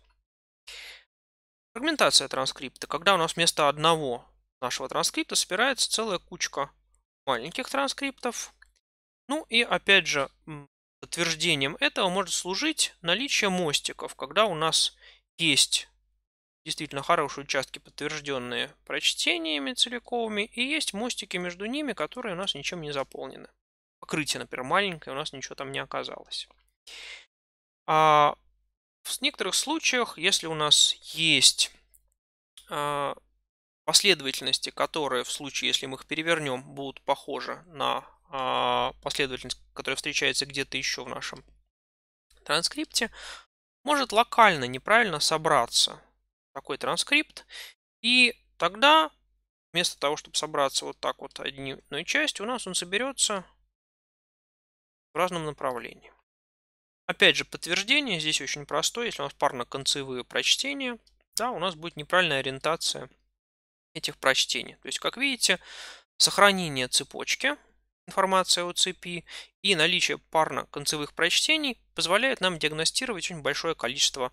[SPEAKER 1] Фрагментация транскрипта. Когда у нас вместо одного нашего транскрипта собирается целая кучка маленьких транскриптов. Ну и опять же, Подтверждением этого может служить наличие мостиков, когда у нас есть действительно хорошие участки, подтвержденные прочтениями целиковыми, и есть мостики между ними, которые у нас ничем не заполнены. Покрытие, например, маленькое, у нас ничего там не оказалось. А в некоторых случаях, если у нас есть а, последовательности, которые в случае, если мы их перевернем, будут похожи на а, последовательность, которая встречается где-то еще в нашем транскрипте, может локально неправильно собраться такой транскрипт. И тогда вместо того, чтобы собраться вот так вот одной частью, у нас он соберется в разном направлении. Опять же, подтверждение здесь очень простое. Если у нас парно-концевые прочтения, да, у нас будет неправильная ориентация этих прочтений. То есть, как видите, сохранение цепочки информация о цепи и наличие парно-концевых прочтений позволяет нам диагностировать очень большое количество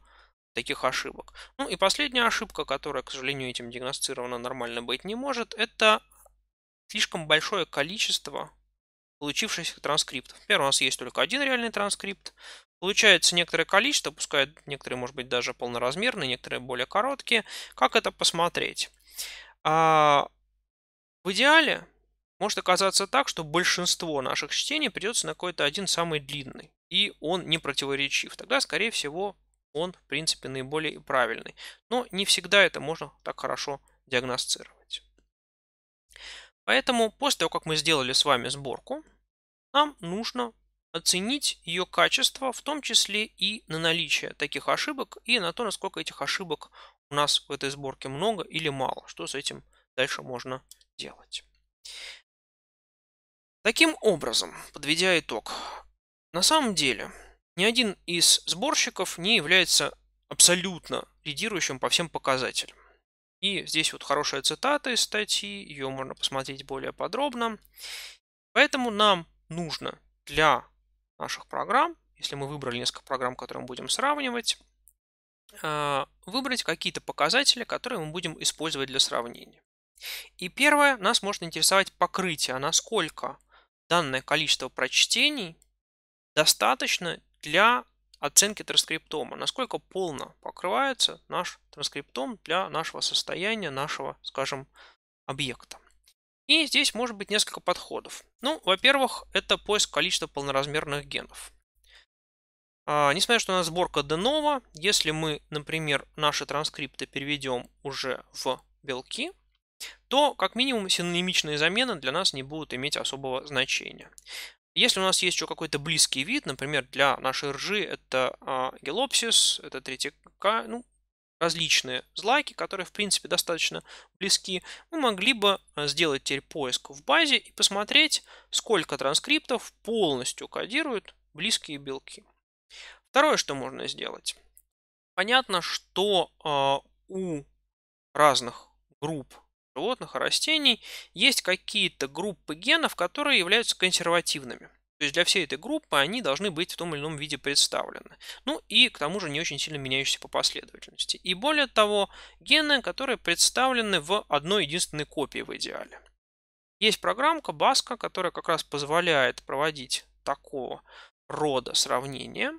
[SPEAKER 1] таких ошибок. Ну и последняя ошибка, которая, к сожалению, этим диагностирована нормально быть не может, это слишком большое количество получившихся транскриптов. Например, у нас есть только один реальный транскрипт. Получается некоторое количество, пускай некоторые, может быть, даже полноразмерные, некоторые более короткие. Как это посмотреть? А, в идеале может оказаться так, что большинство наших чтений придется на какой-то один самый длинный, и он не противоречив. Тогда, скорее всего, он, в принципе, наиболее правильный. Но не всегда это можно так хорошо диагностировать. Поэтому после того, как мы сделали с вами сборку, нам нужно оценить ее качество, в том числе и на наличие таких ошибок, и на то, насколько этих ошибок у нас в этой сборке много или мало, что с этим дальше можно делать. Таким образом, подведя итог, на самом деле ни один из сборщиков не является абсолютно лидирующим по всем показателям. И здесь вот хорошая цитата из статьи, ее можно посмотреть более подробно. Поэтому нам нужно для наших программ, если мы выбрали несколько программ, которые мы будем сравнивать, э, выбрать какие-то показатели, которые мы будем использовать для сравнения. И первое, нас может интересовать покрытие, насколько данное количество прочтений достаточно для оценки транскриптома, насколько полно покрывается наш транскриптом для нашего состояния, нашего, скажем, объекта. И здесь может быть несколько подходов. Ну, во-первых, это поиск количества полноразмерных генов. А, несмотря что у нас сборка денова, если мы, например, наши транскрипты переведем уже в белки, то как минимум синонимичные замены для нас не будут иметь особого значения. Если у нас есть еще какой-то близкий вид, например, для нашей ржи это а, гелопсис, это третьяка, ну, различные злаки, которые, в принципе, достаточно близки, мы могли бы а, сделать теперь поиск в базе и посмотреть, сколько транскриптов полностью кодируют близкие белки. Второе, что можно сделать. Понятно, что а, у разных групп животных и а растений есть какие-то группы генов, которые являются консервативными. То есть для всей этой группы они должны быть в том или ином виде представлены. Ну и к тому же не очень сильно меняющиеся по последовательности. И более того, гены, которые представлены в одной единственной копии в идеале. Есть программка Баска, которая как раз позволяет проводить такого рода сравнения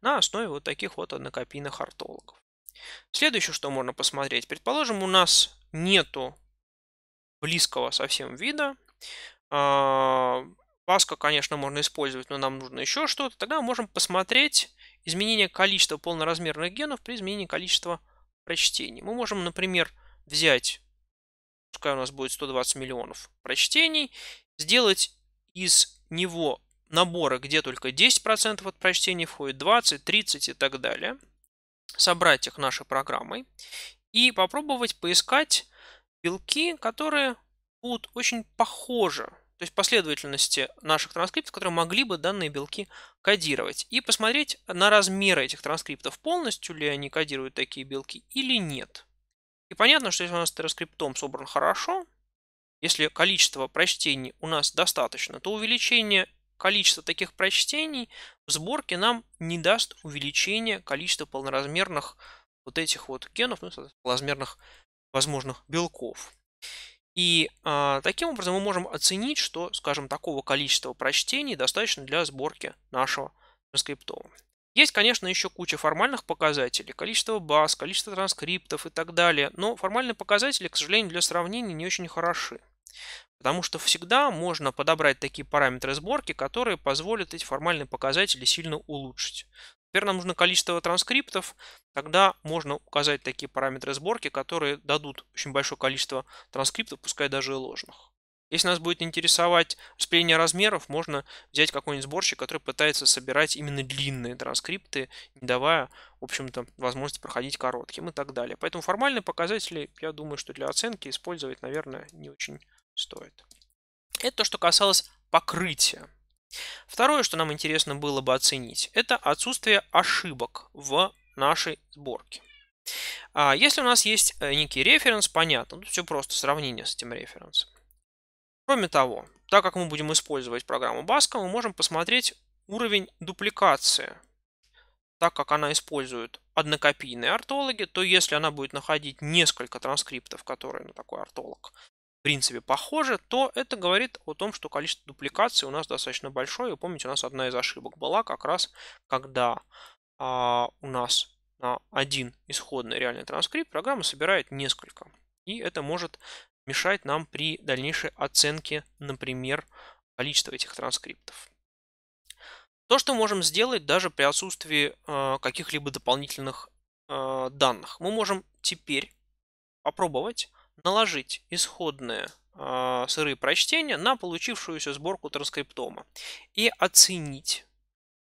[SPEAKER 1] на основе вот таких вот однокопийных артологов. Следующее, что можно посмотреть. Предположим, у нас нету близкого совсем вида. А, Паска, конечно, можно использовать, но нам нужно еще что-то. Тогда мы можем посмотреть изменение количества полноразмерных генов при изменении количества прочтений. Мы можем, например, взять, пускай у нас будет 120 миллионов прочтений, сделать из него набора, где только 10% от прочтений входит, 20, 30 и так далее – собрать их нашей программой и попробовать поискать белки, которые будут очень похожи, то есть последовательности наших транскриптов, которые могли бы данные белки кодировать. И посмотреть на размеры этих транскриптов, полностью ли они кодируют такие белки или нет. И понятно, что если у нас транскриптом собран хорошо, если количество прочтений у нас достаточно, то увеличение количество таких прочтений в сборке нам не даст увеличение количества полноразмерных вот этих вот генов, ну, полноразмерных возможных белков. И э, таким образом мы можем оценить, что, скажем, такого количества прочтений достаточно для сборки нашего транскриптома. Есть, конечно, еще куча формальных показателей, количество баз, количество транскриптов и так далее, но формальные показатели, к сожалению, для сравнения не очень хороши. Потому что всегда можно подобрать такие параметры сборки, которые позволят эти формальные показатели сильно улучшить. Теперь нам нужно количество транскриптов, тогда можно указать такие параметры сборки, которые дадут очень большое количество транскриптов, пускай даже и ложных. Если нас будет интересовать распределение размеров, можно взять какой-нибудь сборщик, который пытается собирать именно длинные транскрипты, не давая, в общем-то, возможности проходить коротким и так далее. Поэтому формальные показатели, я думаю, что для оценки использовать, наверное, не очень стоит. это. то, что касалось покрытия. Второе, что нам интересно было бы оценить, это отсутствие ошибок в нашей сборке. А если у нас есть э, некий референс, понятно, тут все просто, сравнение с этим референсом. Кроме того, так как мы будем использовать программу Баска, мы можем посмотреть уровень дупликации. Так как она использует однокопийные артологи, то если она будет находить несколько транскриптов, которые на ну, такой артолог в принципе похоже, то это говорит о том, что количество дупликаций у нас достаточно большое. И помните, у нас одна из ошибок была как раз, когда а, у нас на один исходный реальный транскрипт программа собирает несколько. И это может мешать нам при дальнейшей оценке, например, количества этих транскриптов. То, что можем сделать даже при отсутствии э, каких-либо дополнительных э, данных, мы можем теперь попробовать наложить исходные э, а, сырые прочтения на получившуюся сборку транскриптома и оценить,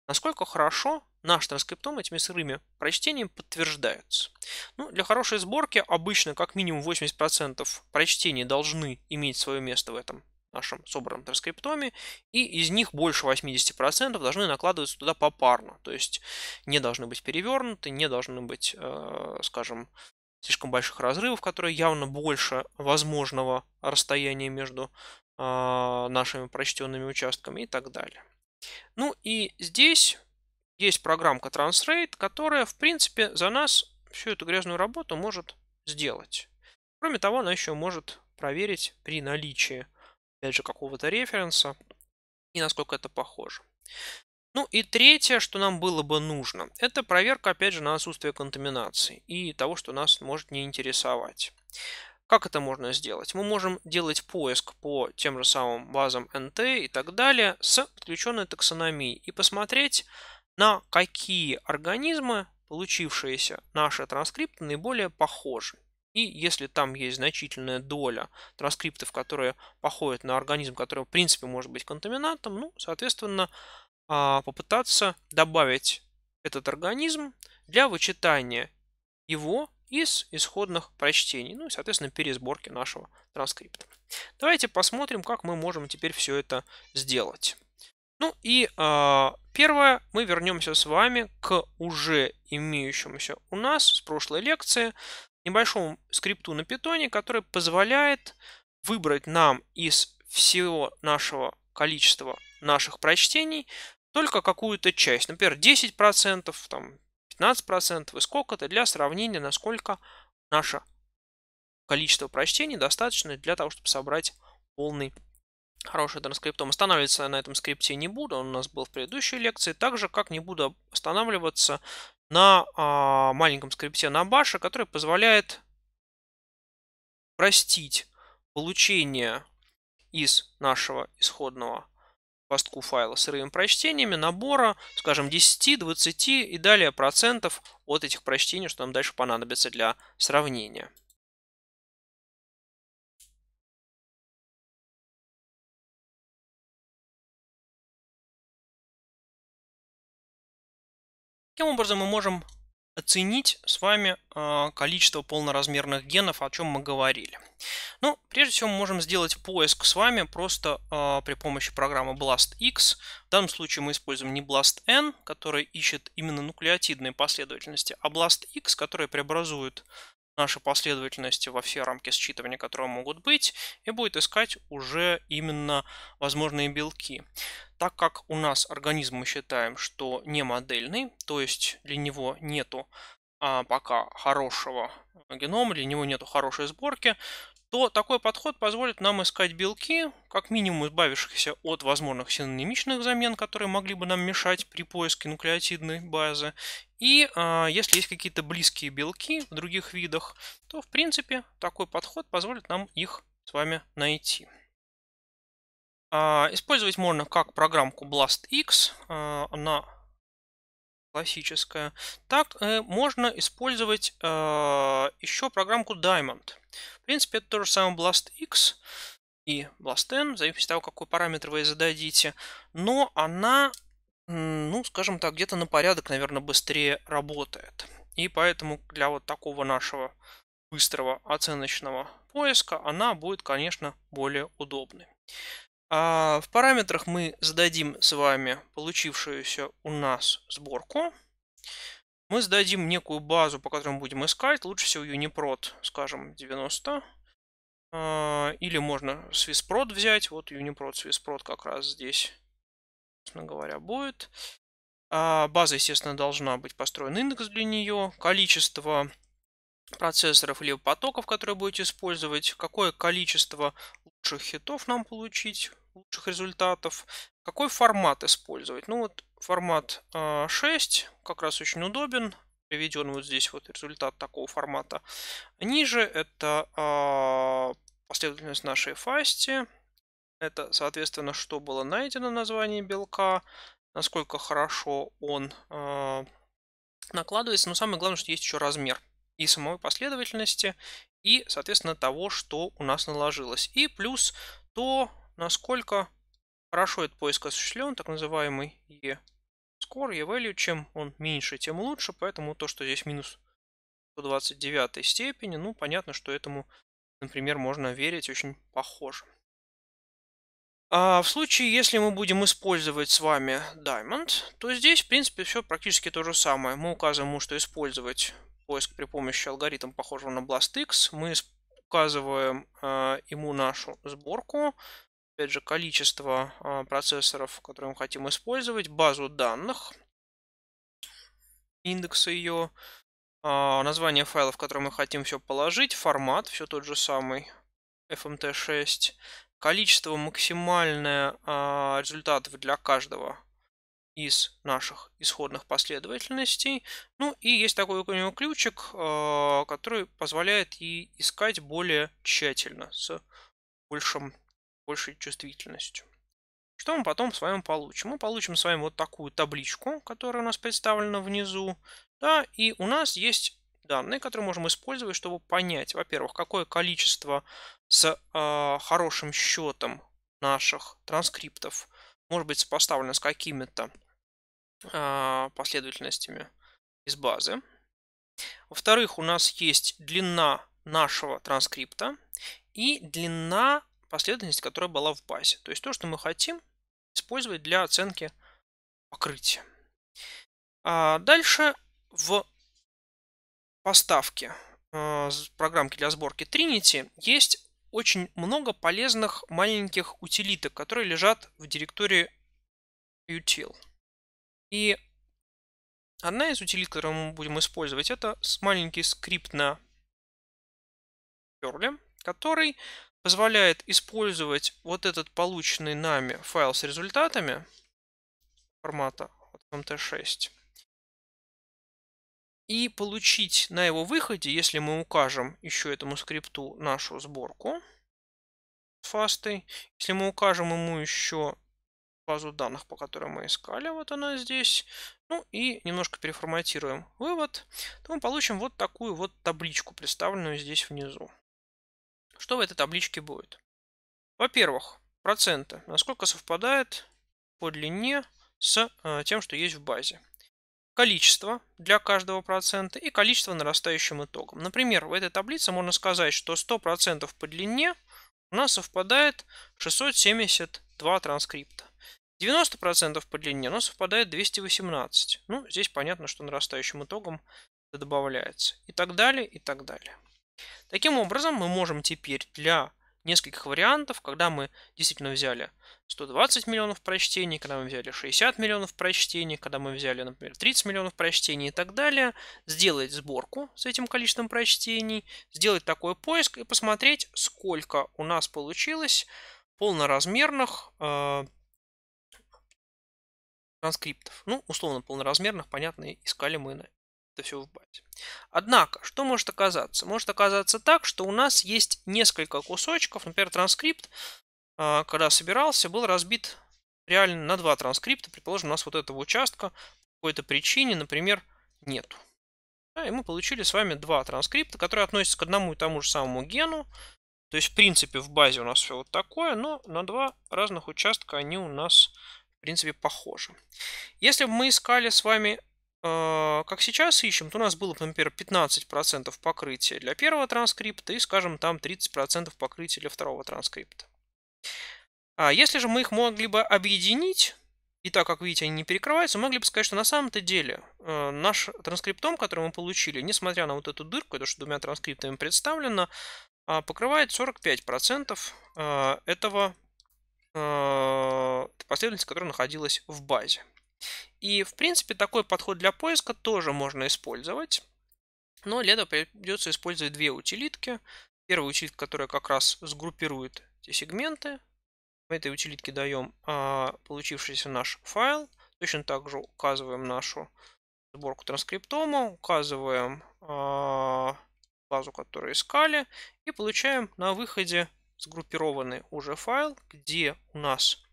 [SPEAKER 1] насколько хорошо наш транскриптом этими сырыми прочтениями подтверждается. Ну, для хорошей сборки обычно как минимум 80% прочтений должны иметь свое место в этом нашем собранном транскриптоме, и из них больше 80% должны накладываться туда попарно, то есть не должны быть перевернуты, не должны быть, э, скажем, слишком больших разрывов, которые явно больше возможного расстояния между а, нашими прочтенными участками и так далее. Ну и здесь есть программка TransRate, которая, в принципе, за нас всю эту грязную работу может сделать. Кроме того, она еще может проверить при наличии, опять же, какого-то референса и насколько это похоже. Ну и третье, что нам было бы нужно, это проверка, опять же, на отсутствие контаминации и того, что нас может не интересовать. Как это можно сделать? Мы можем делать поиск по тем же самым базам NT и так далее с подключенной таксономией и посмотреть, на какие организмы, получившиеся наши транскрипты, наиболее похожи. И если там есть значительная доля транскриптов, которые походят на организм, который в принципе может быть контаминантом, ну, соответственно, а, попытаться добавить этот организм для вычитания его из исходных прочтений, ну и, соответственно, пересборки нашего транскрипта. Давайте посмотрим, как мы можем теперь все это сделать. Ну и а, первое, мы вернемся с вами к уже имеющемуся у нас с прошлой лекции небольшому скрипту на питоне, который позволяет выбрать нам из всего нашего количества наших прочтений только какую-то часть, например, 10%, там, 15% и сколько-то для сравнения, насколько наше количество прочтений достаточно для того, чтобы собрать полный хороший транскриптом. Останавливаться на этом скрипте не буду, он у нас был в предыдущей лекции. Также как не буду останавливаться на а, маленьком скрипте на баше, который позволяет простить получение из нашего исходного постку файла с сырыми прочтениями набора, скажем, 10, 20 и далее процентов от этих прочтений, что нам дальше понадобится для сравнения. Таким образом мы можем оценить с вами а, количество полноразмерных генов, о чем мы говорили. Ну, прежде всего мы можем сделать поиск с вами просто а, при помощи программы BlastX. В данном случае мы используем не BlastN, который ищет именно нуклеотидные последовательности, а BlastX, который преобразует наши последовательности во все рамки считывания, которые могут быть, и будет искать уже именно возможные белки. Так как у нас организм мы считаем, что не модельный, то есть для него нету а, пока хорошего генома, для него нету хорошей сборки, то такой подход позволит нам искать белки, как минимум избавившихся от возможных синонимичных замен, которые могли бы нам мешать при поиске нуклеотидной базы. И э, если есть какие-то близкие белки в других видах, то в принципе такой подход позволит нам их с вами найти. Э, использовать можно как программку BlastX. Э, а, она классическая. Так э, можно использовать э, еще программку Diamond. В принципе, это то же самое BlastX и BlastN, в зависимости от того, какой параметр вы зададите. Но она, ну, скажем так, где-то на порядок, наверное, быстрее работает. И поэтому для вот такого нашего быстрого оценочного поиска она будет, конечно, более удобной. А в параметрах мы зададим с вами получившуюся у нас сборку. Мы зададим некую базу, по которой мы будем искать. Лучше всего Uniprot, скажем, 90. А, или можно SwissProt взять. Вот Uniprot, SwissProt как раз здесь, собственно говоря, будет. А, база, естественно, должна быть построен индекс для нее. Количество процессоров или потоков, которые будете использовать, какое количество лучших хитов нам получить, лучших результатов. Какой формат использовать? Ну вот формат 6 а, как раз очень удобен. Приведен вот здесь вот результат такого формата. Ниже это а, последовательность нашей фасти. Это, соответственно, что было найдено название белка, насколько хорошо он а, накладывается. Но самое главное, что есть еще размер и самой последовательности, и, соответственно, того, что у нас наложилось. И плюс то, насколько хорошо этот поиск осуществлен, так называемый E score, E value, чем он меньше, тем лучше, поэтому то, что здесь минус 129 степени, ну понятно, что этому, например, можно верить очень похоже. А в случае, если мы будем использовать с вами Diamond, то здесь, в принципе, все практически то же самое. Мы указываем, ему, что использовать поиск при помощи алгоритма, похожего на BlastX. Мы указываем э, ему нашу сборку опять же, количество а, процессоров, которые мы хотим использовать, базу данных, индекс ее, а, название файлов, в которые мы хотим все положить, формат, все тот же самый, FMT6, количество максимальное а, результатов для каждого из наших исходных последовательностей. Ну и есть такой у него ключик, который позволяет и искать более тщательно с большим большей чувствительностью. Что мы потом с вами получим? Мы получим с вами вот такую табличку, которая у нас представлена внизу. Да, и у нас есть данные, которые можем использовать, чтобы понять, во-первых, какое количество с э, хорошим счетом наших транскриптов может быть сопоставлено с какими-то э, последовательностями из базы. Во-вторых, у нас есть длина нашего транскрипта и длина последовательность, которая была в базе. То есть то, что мы хотим использовать для оценки покрытия. А дальше в поставке э, программки для сборки Trinity есть очень много полезных маленьких утилиток, которые лежат в директории util. И одна из утилит, которую мы будем использовать, это маленький скрипт на Perl, который позволяет использовать вот этот полученный нами файл с результатами формата MT6 и получить на его выходе, если мы укажем еще этому скрипту нашу сборку с фастой, если мы укажем ему еще базу данных, по которой мы искали, вот она здесь, ну и немножко переформатируем вывод, то мы получим вот такую вот табличку, представленную здесь внизу. Что в этой табличке будет? Во-первых, проценты. Насколько совпадает по длине с э, тем, что есть в базе. Количество для каждого процента и количество нарастающим итогом. Например, в этой таблице можно сказать, что 100% по длине у нас совпадает 672 транскрипта. 90% по длине у нас совпадает 218. Ну, здесь понятно, что нарастающим итогом это добавляется. И так далее, и так далее. Таким образом, мы можем теперь для нескольких вариантов, когда мы действительно взяли 120 миллионов прочтений, когда мы взяли 60 миллионов прочтений, когда мы взяли, например, 30 миллионов прочтений и так далее, сделать сборку с этим количеством прочтений, сделать такой поиск и посмотреть, сколько у нас получилось полноразмерных э, транскриптов. Ну, условно полноразмерных, понятно, искали мы это все в базе. Однако, что может оказаться? Может оказаться так, что у нас есть несколько кусочков, например, транскрипт, а, когда собирался, был разбит реально на два транскрипта. Предположим, у нас вот этого участка по какой-то причине, например, нет. и мы получили с вами два транскрипта, которые относятся к одному и тому же самому гену. То есть, в принципе, в базе у нас все вот такое, но на два разных участка они у нас, в принципе, похожи. Если бы мы искали с вами Э, как сейчас ищем, то у нас было, например, 15% покрытия для первого транскрипта и, скажем, там 30% покрытия для второго транскрипта. А если же мы их могли бы объединить, и так как видите, они не перекрываются, мы могли бы сказать, что на самом-то деле э, наш транскриптом, который мы получили, несмотря на вот эту дырку, то что двумя транскриптами представлено, а, покрывает 45% э, этого э, последовательности, которая находилась в базе. И, в принципе, такой подход для поиска тоже можно использовать. Но для этого придется использовать две утилитки. Первая утилитка, которая как раз сгруппирует эти сегменты. В этой утилитке даем а, получившийся наш файл. Точно так же указываем нашу сборку транскриптома, указываем а, базу, которую искали, и получаем на выходе сгруппированный уже файл, где у нас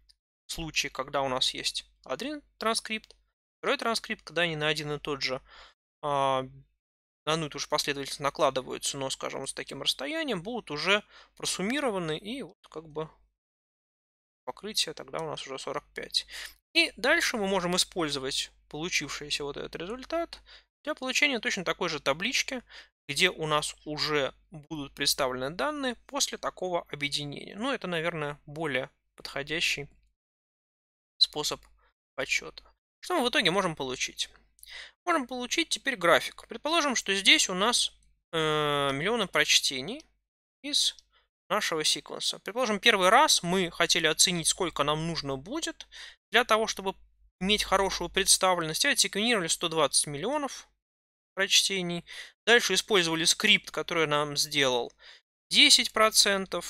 [SPEAKER 1] случае, когда у нас есть один транскрипт, второй транскрипт, когда они на один и тот же а, на одну и ту же последовательность накладываются, но, скажем, с таким расстоянием, будут уже просуммированы и вот как бы покрытие тогда у нас уже 45. И дальше мы можем использовать получившийся вот этот результат для получения точно такой же таблички, где у нас уже будут представлены данные после такого объединения. Ну, это, наверное, более подходящий способ подсчета. Что мы в итоге можем получить? Можем получить теперь график. Предположим, что здесь у нас э, миллионы прочтений из нашего секвенса. Предположим, первый раз мы хотели оценить, сколько нам нужно будет для того, чтобы иметь хорошую представленность. И отсеквенировали 120 миллионов прочтений. Дальше использовали скрипт, который нам сделал 10%.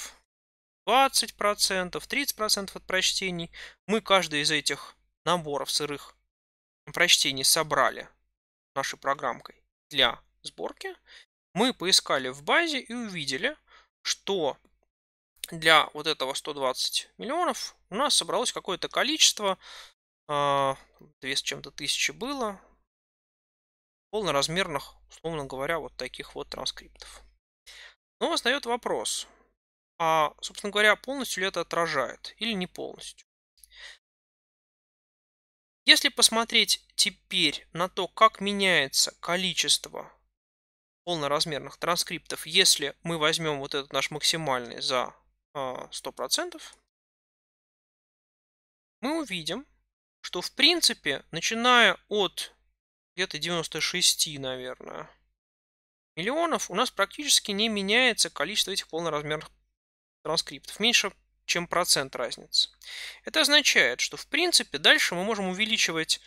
[SPEAKER 1] 20%, 30% от прочтений. Мы каждый из этих наборов сырых прочтений собрали нашей программкой для сборки. Мы поискали в базе и увидели, что для вот этого 120 миллионов у нас собралось какое-то количество, а, две с чем-то тысячи было, полноразмерных, условно говоря, вот таких вот транскриптов. Но встает вопрос, а, собственно говоря, полностью ли это отражает или не полностью. Если посмотреть теперь на то, как меняется количество полноразмерных транскриптов, если мы возьмем вот этот наш максимальный за 100%, а, мы увидим, что в принципе, начиная от где-то 96, наверное, миллионов, у нас практически не меняется количество этих полноразмерных транскриптов. Меньше чем процент разницы. Это означает, что в принципе дальше мы можем увеличивать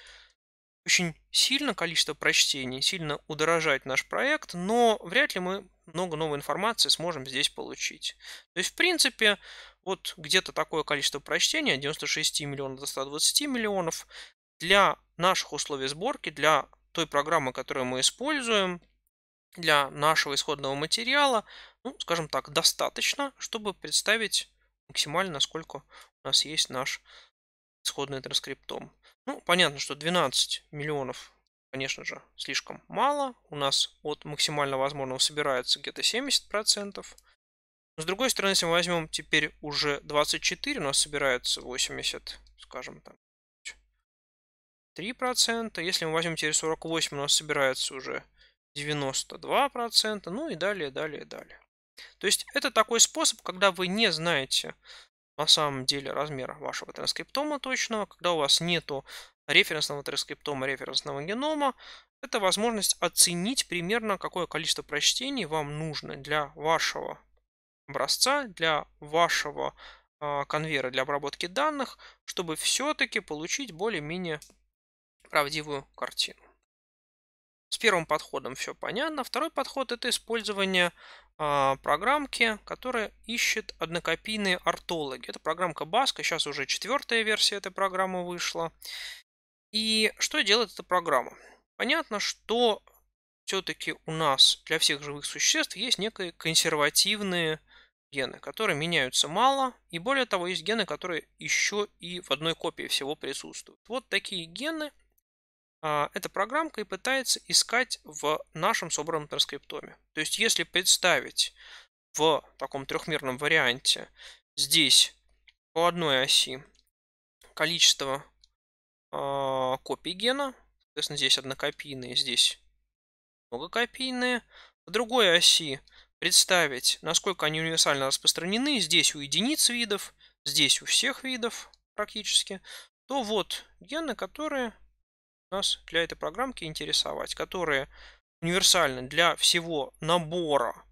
[SPEAKER 1] очень сильно количество прочтений, сильно удорожать наш проект, но вряд ли мы много новой информации сможем здесь получить. То есть, в принципе, вот где-то такое количество прочтений, 96 миллионов до 120 миллионов, для наших условий сборки, для той программы, которую мы используем, для нашего исходного материала, ну, скажем так, достаточно, чтобы представить максимально, насколько у нас есть наш исходный транскриптом. Ну, понятно, что 12 миллионов, конечно же, слишком мало. У нас от максимально возможного собирается где-то 70%. Но с другой стороны, если мы возьмем теперь уже 24, у нас собирается 80, скажем там, 3%. Если мы возьмем теперь 48, у нас собирается уже 92%. Ну и далее, далее, далее. То есть это такой способ, когда вы не знаете на самом деле размер вашего транскриптома точного, когда у вас нету референсного транскриптома, референсного генома, это возможность оценить примерно, какое количество прочтений вам нужно для вашего образца, для вашего э, конвейера для обработки данных, чтобы все-таки получить более-менее правдивую картину. С первым подходом все понятно. Второй подход – это использование а, программки, которая ищет однокопийные артологи. Это программка Баска, сейчас уже четвертая версия этой программы вышла. И что делает эта программа? Понятно, что все-таки у нас для всех живых существ есть некие консервативные гены, которые меняются мало, и более того, есть гены, которые еще и в одной копии всего присутствуют. Вот такие гены а, эта программка и пытается искать в нашем собранном транскриптоме. То есть если представить в таком трехмерном варианте здесь по одной оси количество э, копий гена, соответственно здесь однокопийные, здесь многокопийные, по другой оси представить, насколько они универсально распространены, здесь у единиц видов, здесь у всех видов практически, то вот гены, которые нас для этой программки интересовать, которые универсальны для всего набора,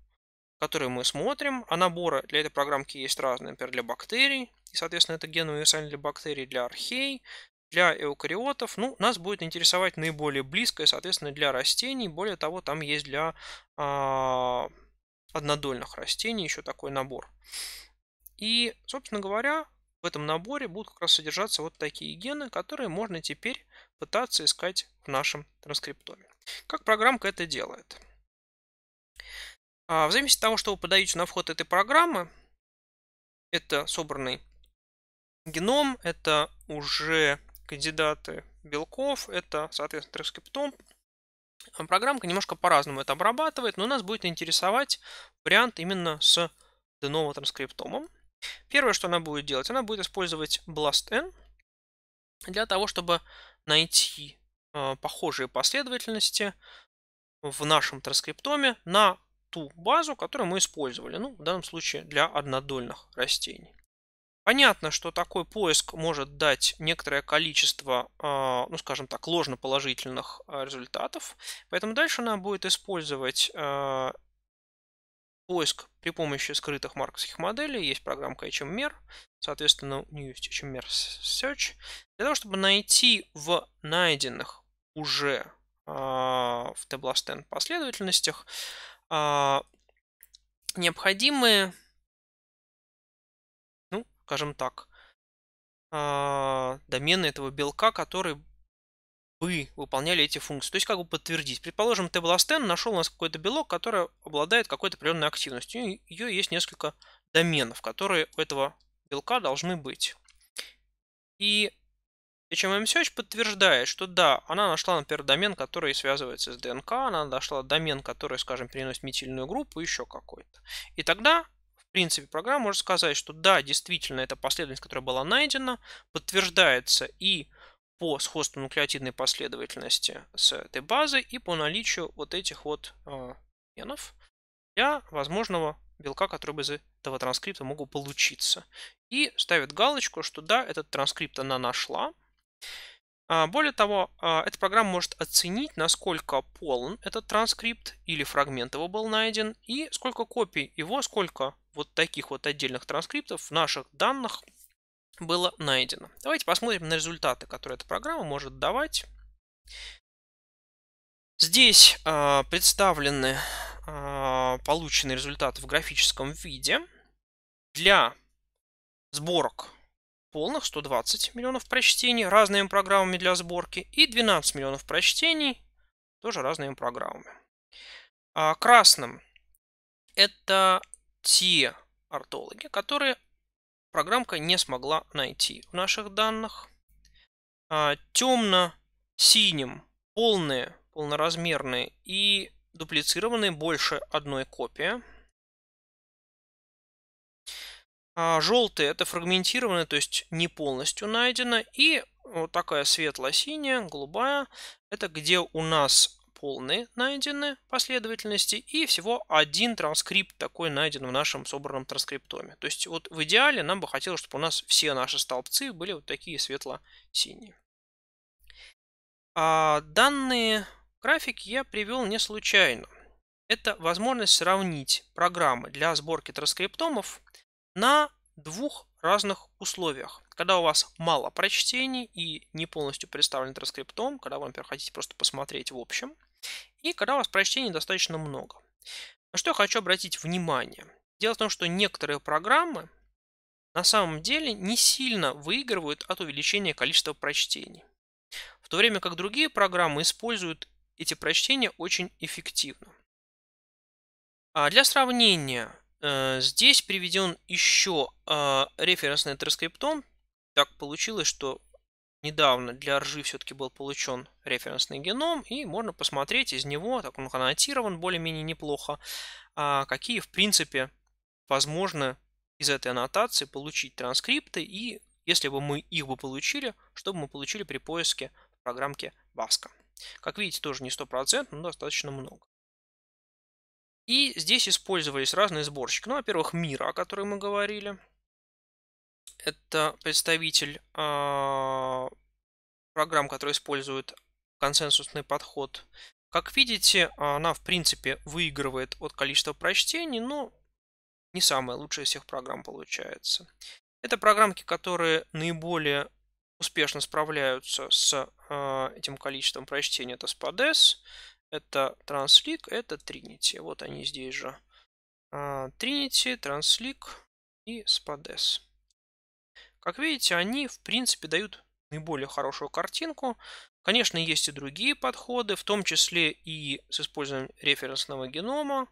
[SPEAKER 1] который мы смотрим. А наборы для этой программки есть разные, например, для бактерий. И, соответственно, это ген универсальный для бактерий, для архей, для эукариотов. Ну, нас будет интересовать наиболее близкое, соответственно, для растений. Более того, там есть для а, однодольных растений еще такой набор. И, собственно говоря, в этом наборе будут как раз содержаться вот такие гены, которые можно теперь пытаться искать в нашем транскриптоме. Как программка это делает? А, в зависимости от того, что вы подаете на вход этой программы, это собранный геном, это уже кандидаты белков, это, соответственно, транскриптом. А программка немножко по-разному это обрабатывает, но нас будет интересовать вариант именно с деново транскриптомом. Первое, что она будет делать, она будет использовать BLASTN для того, чтобы найти э, похожие последовательности в нашем транскриптоме на ту базу, которую мы использовали, ну, в данном случае для однодольных растений. Понятно, что такой поиск может дать некоторое количество, а, ну скажем так, ложноположительных а, результатов, поэтому дальше она будет использовать а, поиск при помощи скрытых марковских моделей. Есть программка HMMER, соответственно, у нее есть HMMER Search. Для того, чтобы найти в найденных уже э, в tablastend последовательностях э, необходимые, ну, скажем так, э, домены этого белка, который бы выполняли эти функции. То есть как бы подтвердить. Предположим, tableSten нашел у нас какой-то белок, который обладает какой-то определенной активностью. ее есть несколько доменов, которые у этого белка должны быть. И HMM Search подтверждает, что да, она нашла, например, домен, который связывается с ДНК, она нашла домен, который, скажем, переносит метильную группу, еще какой-то. И тогда, в принципе, программа может сказать, что да, действительно, эта последовательность, которая была найдена, подтверждается и по сходству нуклеотидной последовательности с этой базой и по наличию вот этих вот э, генов для возможного белка, который бы из этого транскрипта мог получиться. И ставит галочку, что да, этот транскрипт она нашла. А, более того, а, эта программа может оценить, насколько полон этот транскрипт или фрагмент его был найден, и сколько копий его, сколько вот таких вот отдельных транскриптов в наших данных было найдено. Давайте посмотрим на результаты, которые эта программа может давать. Здесь э, представлены э, полученные результаты в графическом виде. Для сборок полных 120 миллионов прочтений разными программами для сборки и 12 миллионов прочтений тоже разными программами. А красным это те артологи, которые программка не смогла найти в наших данных. А, Темно-синим полные, полноразмерные и дуплицированные больше одной копии. А, Желтые это фрагментированные, то есть не полностью найдено. И вот такая светло-синяя, голубая, это где у нас полные найдены последовательности и всего один транскрипт такой найден в нашем собранном транскриптоме. То есть вот в идеале нам бы хотелось, чтобы у нас все наши столбцы были вот такие светло-синие. А данные графики я привел не случайно. Это возможность сравнить программы для сборки транскриптомов на двух разных условиях. Когда у вас мало прочтений и не полностью представлен транскриптом, когда вы, например, хотите просто посмотреть в общем – и когда вас прочтений достаточно много. На что я хочу обратить внимание. Дело в том, что некоторые программы на самом деле не сильно выигрывают от увеличения количества прочтений. В то время как другие программы используют эти прочтения очень эффективно. А для сравнения, э, здесь приведен еще э, референсный транскриптом, Так получилось, что недавно для ржи все-таки был получен референсный геном, и можно посмотреть из него, так он аннотирован более-менее неплохо, а, какие, в принципе, возможно из этой аннотации получить транскрипты, и если бы мы их бы получили, что бы мы получили при поиске в программке Баска. Как видите, тоже не 100%, но достаточно много. И здесь использовались разные сборщики. Ну, во-первых, Мира, о которой мы говорили это представитель а, программ, которые используют консенсусный подход. Как видите, она в принципе выигрывает от количества прочтений, но не самая лучшая из всех программ получается. Это программки, которые наиболее успешно справляются с а, этим количеством прочтений. Это SPADES, это TransLeak, это Trinity. Вот они здесь же. Trinity, а, TransLeak и SPADES. Как видите, они в принципе дают наиболее хорошую картинку. Конечно, есть и другие подходы, в том числе и с использованием референсного генома.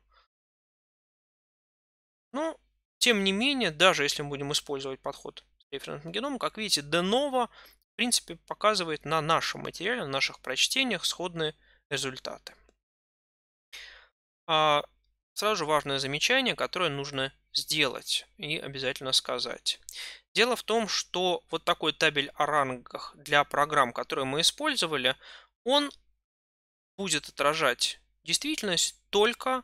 [SPEAKER 1] Но, ну, тем не менее, даже если мы будем использовать подход с референсным геномом, как видите, Denova в принципе показывает на нашем материале, на наших прочтениях сходные результаты. А сразу же важное замечание, которое нужно сделать и обязательно сказать. Дело в том, что вот такой табель о рангах для программ, которые мы использовали, он будет отражать действительность только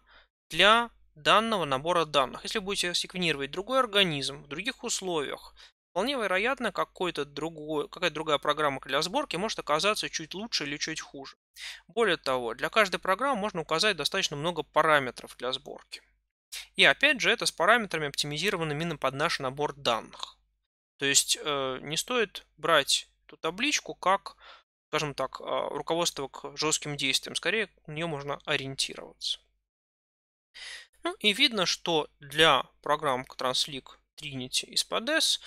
[SPEAKER 1] для данного набора данных. Если будете секвенировать другой организм в других условиях, вполне вероятно, какой-то другой, какая-то другая программа для сборки может оказаться чуть лучше или чуть хуже. Более того, для каждой программы можно указать достаточно много параметров для сборки. И опять же это с параметрами, оптимизированными под наш набор данных. То есть э, не стоит брать эту табличку как, скажем так, э, руководство к жестким действиям. Скорее, в нее можно ориентироваться. Ну, и видно, что для программ Translink Trinity и SPADES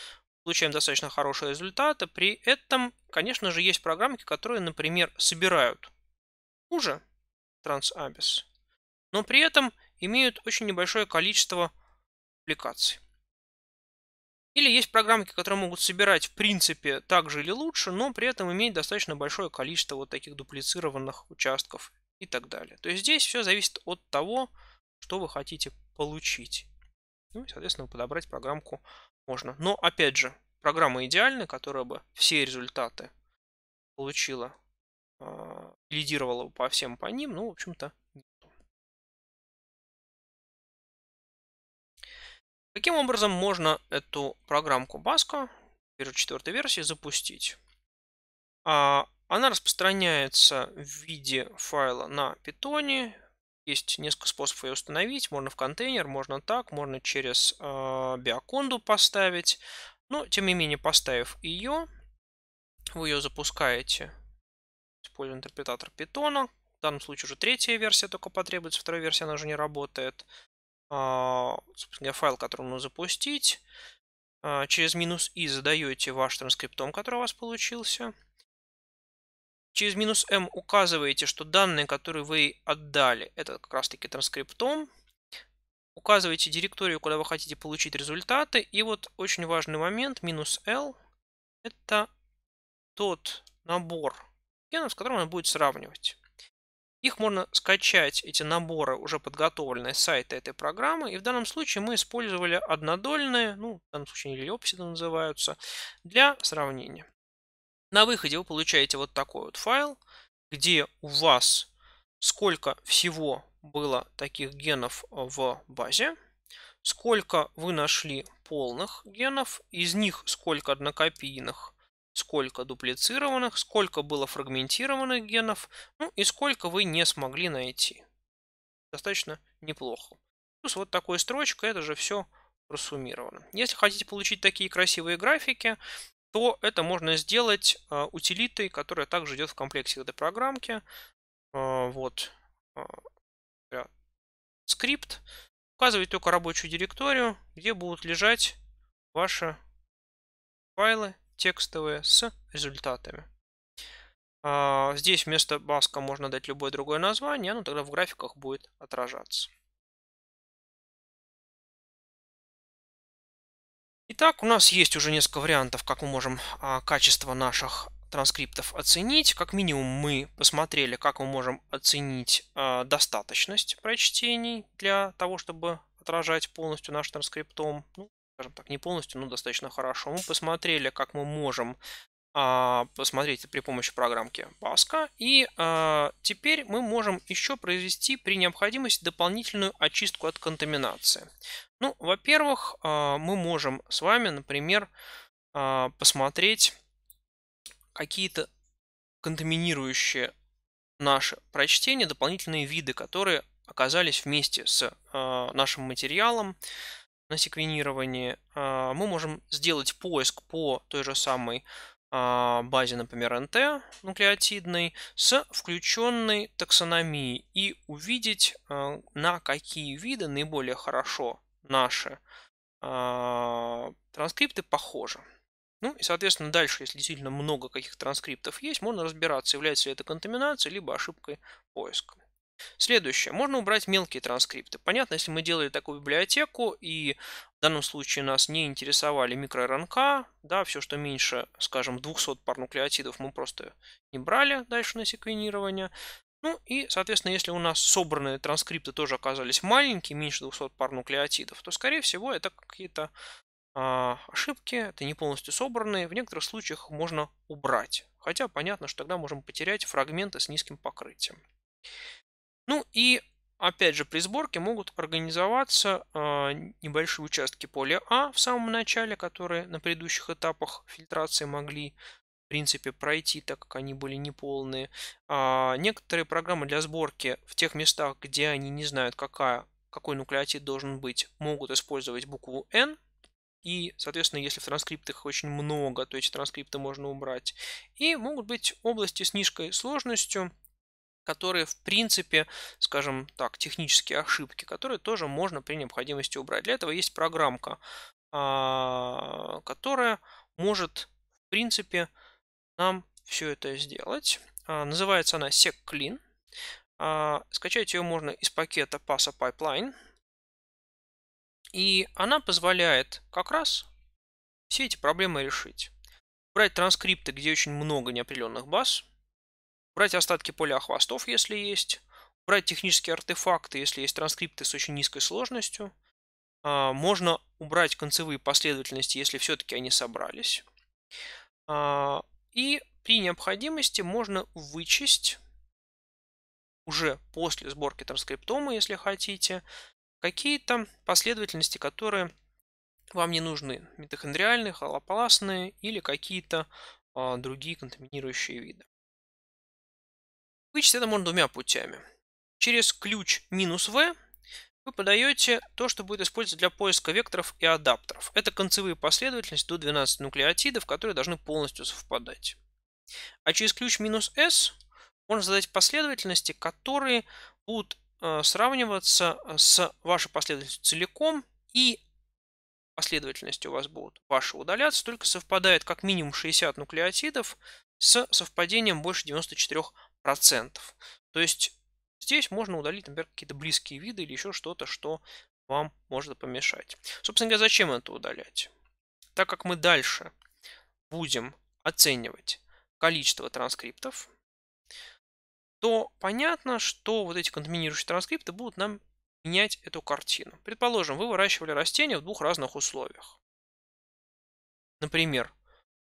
[SPEAKER 1] получаем достаточно хорошие результаты. При этом, конечно же, есть программки, которые, например, собирают хуже TransAbis, но при этом имеют очень небольшое количество аппликаций. Или есть программки, которые могут собирать, в принципе, так же или лучше, но при этом иметь достаточно большое количество вот таких дуплицированных участков и так далее. То есть здесь все зависит от того, что вы хотите получить. Ну и, соответственно, подобрать программку можно. Но, опять же, программа идеальная, которая бы все результаты получила, э, лидировала по всем по ним, ну, в общем-то,
[SPEAKER 2] Каким образом можно эту
[SPEAKER 1] программку Баска, теперь четвертой версии, запустить? А, она распространяется в виде файла на питоне. Есть несколько способов ее установить. Можно в контейнер, можно так, можно через а, биоконду поставить. Но, тем не менее, поставив ее, вы ее запускаете, используя интерпретатор питона. В данном случае уже третья версия только потребуется, вторая версия она уже не работает. А, собственно, файл, который нужно запустить. А, через минус «и» задаете ваш транскриптом, который у вас получился. Через минус «m» «эм» указываете, что данные, которые вы отдали, это как раз-таки транскриптом. Указываете директорию, куда вы хотите получить результаты. И вот очень важный момент, минус «l» — это тот набор генов, с которым он будет сравнивать. Их можно скачать, эти наборы, уже подготовленные с сайта этой программы. И в данном случае мы использовали однодольные, ну, в данном случае они лепсиды называются, для сравнения. На выходе вы получаете вот такой вот файл, где у вас сколько всего было таких генов в базе, сколько вы нашли полных генов, из них сколько однокопийных сколько дуплицированных, сколько было фрагментированных генов, ну и сколько вы не смогли найти. Достаточно неплохо. Плюс вот такой строчка, это же все просуммировано. Если хотите получить такие красивые графики, то это можно сделать э, утилитой, которая также идет в комплекте этой программки. Э, вот. Э, скрипт. Указывать только рабочую директорию, где будут лежать ваши файлы текстовые с результатами. А, здесь вместо баска можно дать любое другое название, оно ну, тогда в графиках будет отражаться. Итак, у нас есть уже несколько вариантов, как мы можем а, качество наших транскриптов оценить. Как минимум мы посмотрели, как мы можем оценить а, достаточность прочтений для того, чтобы отражать полностью наш транскриптом. Ну, скажем так, не полностью, но достаточно хорошо. Мы посмотрели, как мы можем а, посмотреть при помощи программки Паска И а, теперь мы можем еще произвести при необходимости дополнительную очистку от контаминации. Ну, во-первых, а, мы можем с вами, например, а, посмотреть какие-то контаминирующие наши прочтения, дополнительные виды, которые оказались вместе с э, нашим материалом на секвенировании а, мы можем сделать поиск по той же самой а, базе, например, НТ нуклеотидной с включенной таксономией и увидеть, а, на какие виды наиболее хорошо наши транскрипты похожи. Ну и, соответственно, дальше, если действительно много каких транскриптов есть, можно разбираться, является ли это контаминацией, либо ошибкой поиска. Следующее. Можно убрать мелкие транскрипты. Понятно, если мы делали такую библиотеку, и в данном случае нас не интересовали микроРНК, да, все, что меньше, скажем, 200 пар нуклеотидов мы просто не брали дальше на секвенирование. Ну и, соответственно, если у нас собранные транскрипты тоже оказались маленькие, меньше 200 пар нуклеотидов, то, скорее всего, это какие-то а, ошибки, это не полностью собранные. В некоторых случаях можно убрать. Хотя понятно, что тогда можем потерять фрагменты с низким покрытием. Ну и опять же при сборке могут организоваться а, небольшие участки поля А в самом начале, которые на предыдущих этапах фильтрации могли в принципе пройти, так как они были неполные. А некоторые программы для сборки в тех местах, где они не знают, какая, какой нуклеотид должен быть, могут использовать букву N. И, соответственно, если в транскриптах очень много, то эти транскрипты можно убрать. И могут быть области с низкой сложностью, которые, в принципе, скажем так, технические ошибки, которые тоже можно при необходимости убрать. Для этого есть программка, а, которая может, в принципе, нам все это сделать. А, называется она secclean. А, скачать ее можно из пакета Passa Pipeline. И она позволяет как раз все эти проблемы решить. Брать транскрипты, где очень много неопределенных баз – Убрать остатки поля хвостов, если есть, Убрать технические артефакты, если есть транскрипты с очень низкой сложностью. А, можно убрать концевые последовательности, если все-таки они собрались. А, и при необходимости можно вычесть уже после сборки транскриптома, если хотите, какие-то последовательности, которые вам не нужны. Митохондриальные, холополасные или какие-то а, другие контаминирующие виды. Вычесть это можно двумя путями. Через ключ минус v вы подаете то, что будет использоваться для поиска векторов и адаптеров. Это концевые последовательности до 12 нуклеотидов, которые должны полностью совпадать. А через ключ минус s можно задать последовательности, которые будут э, сравниваться э, с вашей последовательностью целиком и последовательности у вас будут ваши удаляться, только совпадает как минимум 60 нуклеотидов с совпадением больше 94 процентов. То есть здесь можно удалить, например, какие-то близкие виды или еще что-то, что вам может помешать. Собственно говоря, зачем это удалять? Так как мы дальше будем оценивать количество транскриптов, то понятно, что вот эти контаминирующие транскрипты будут нам менять эту картину. Предположим, вы выращивали растения в двух разных условиях. Например,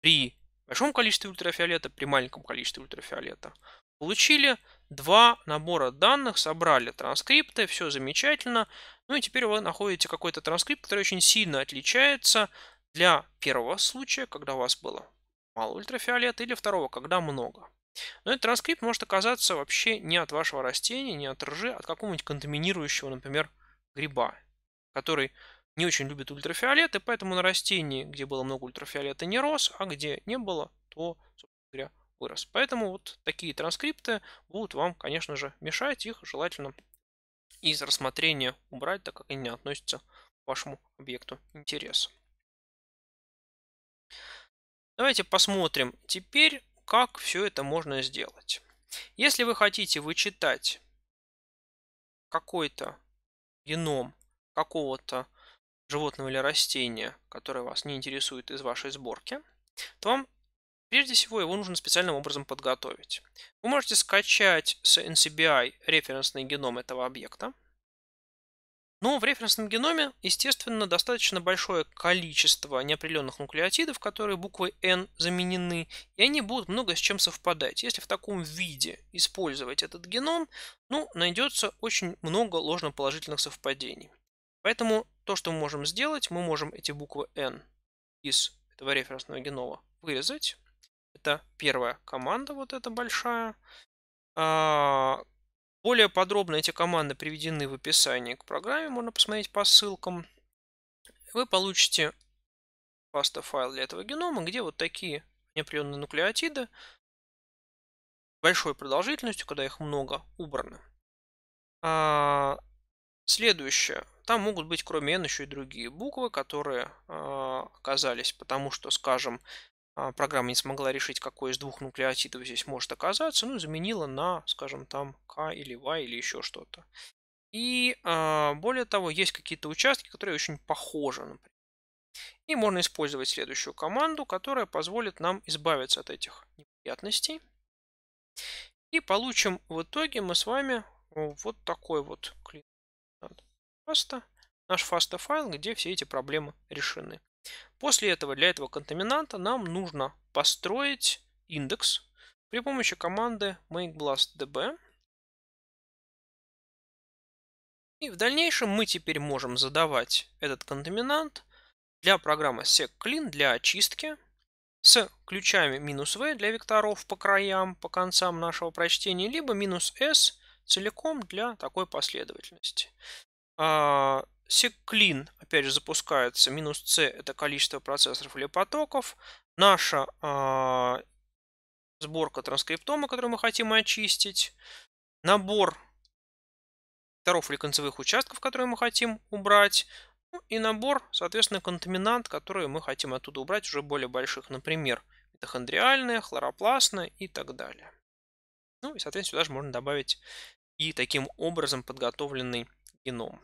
[SPEAKER 1] при большом количестве ультрафиолета, при маленьком количестве ультрафиолета. Получили два набора данных, собрали транскрипты, все замечательно. Ну и теперь вы находите какой-то транскрипт, который очень сильно отличается для первого случая, когда у вас было мало ультрафиолета, или второго, когда много. Но этот транскрипт может оказаться вообще не от вашего растения, не от ржи, а от какого-нибудь контаминирующего, например, гриба, который не очень любит ультрафиолет, и поэтому на растении, где было много ультрафиолета, не рос, а где не было, то, собственно говоря, вырос. Поэтому вот такие транскрипты будут вам, конечно же, мешать. Их желательно из рассмотрения убрать, так как они не относятся к вашему объекту интереса. Давайте посмотрим теперь, как все это можно сделать. Если вы хотите вычитать какой-то геном какого-то животного или растения, которое вас не интересует из вашей сборки, то вам Прежде всего, его нужно специальным образом подготовить. Вы можете скачать с NCBI а референсный геном этого объекта. Но ну, в референсном геноме, естественно, достаточно большое количество неопределенных нуклеотидов, которые буквой N заменены, и они будут много с чем совпадать. Если в таком виде использовать этот геном, ну, найдется очень много ложноположительных совпадений. Поэтому то, что мы можем сделать, мы можем эти буквы N из этого референсного генома вырезать, это первая команда, вот эта большая. А, более подробно эти команды приведены в описании к программе, можно посмотреть по ссылкам. Вы получите паста файл для этого генома, где вот такие неопределенные нуклеотиды большой продолжительностью, когда их много, убраны. А, следующее. Там могут быть, кроме N, еще и другие буквы, которые а, оказались, потому что, скажем, а, программа не смогла решить, какой из двух нуклеотидов здесь может оказаться, ну, заменила на, скажем, там К или Y или еще что-то. И а, более того, есть какие-то участки, которые очень похожи, например. И можно использовать следующую команду, которая позволит нам избавиться от этих неприятностей. И получим в итоге мы с вами вот такой вот клин фаста, наш фаста файл, где все эти проблемы решены. После этого для этого контаминанта нам нужно построить индекс при помощи команды makeblastdb. И в дальнейшем мы теперь можем задавать этот контаминант для программы secclean для очистки с ключами минус v для векторов по краям, по концам нашего прочтения, либо минус s целиком для такой последовательности. А, Секлин, опять же, запускается. Минус C – это количество процессоров или потоков. Наша э, сборка транскриптома, которую мы хотим очистить. Набор секторов или концевых участков, которые мы хотим убрать. Ну, и набор, соответственно, контаминант, которые мы хотим оттуда убрать, уже более больших, например, митохондриальные, хлоропластные и так далее. Ну и, соответственно, сюда же можно добавить и таким образом подготовленный геном.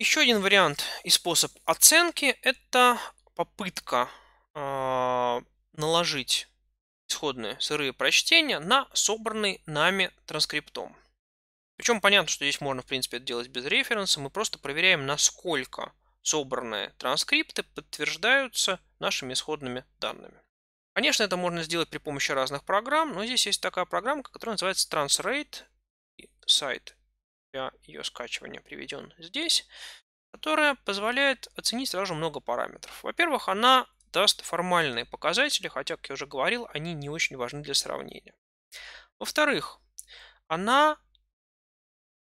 [SPEAKER 1] Еще один вариант и способ оценки – это попытка а, наложить исходные сырые прочтения на собранный нами транскриптом. Причем понятно, что здесь можно, в принципе, это делать без референса. Мы просто проверяем, насколько собранные транскрипты подтверждаются нашими исходными данными. Конечно, это можно сделать при помощи разных программ, но здесь есть такая программка, которая называется TransRate Site для ее скачивания приведен здесь, которая позволяет оценить сразу много параметров. Во-первых, она даст формальные показатели, хотя, как я уже говорил, они не очень важны для сравнения. Во-вторых, она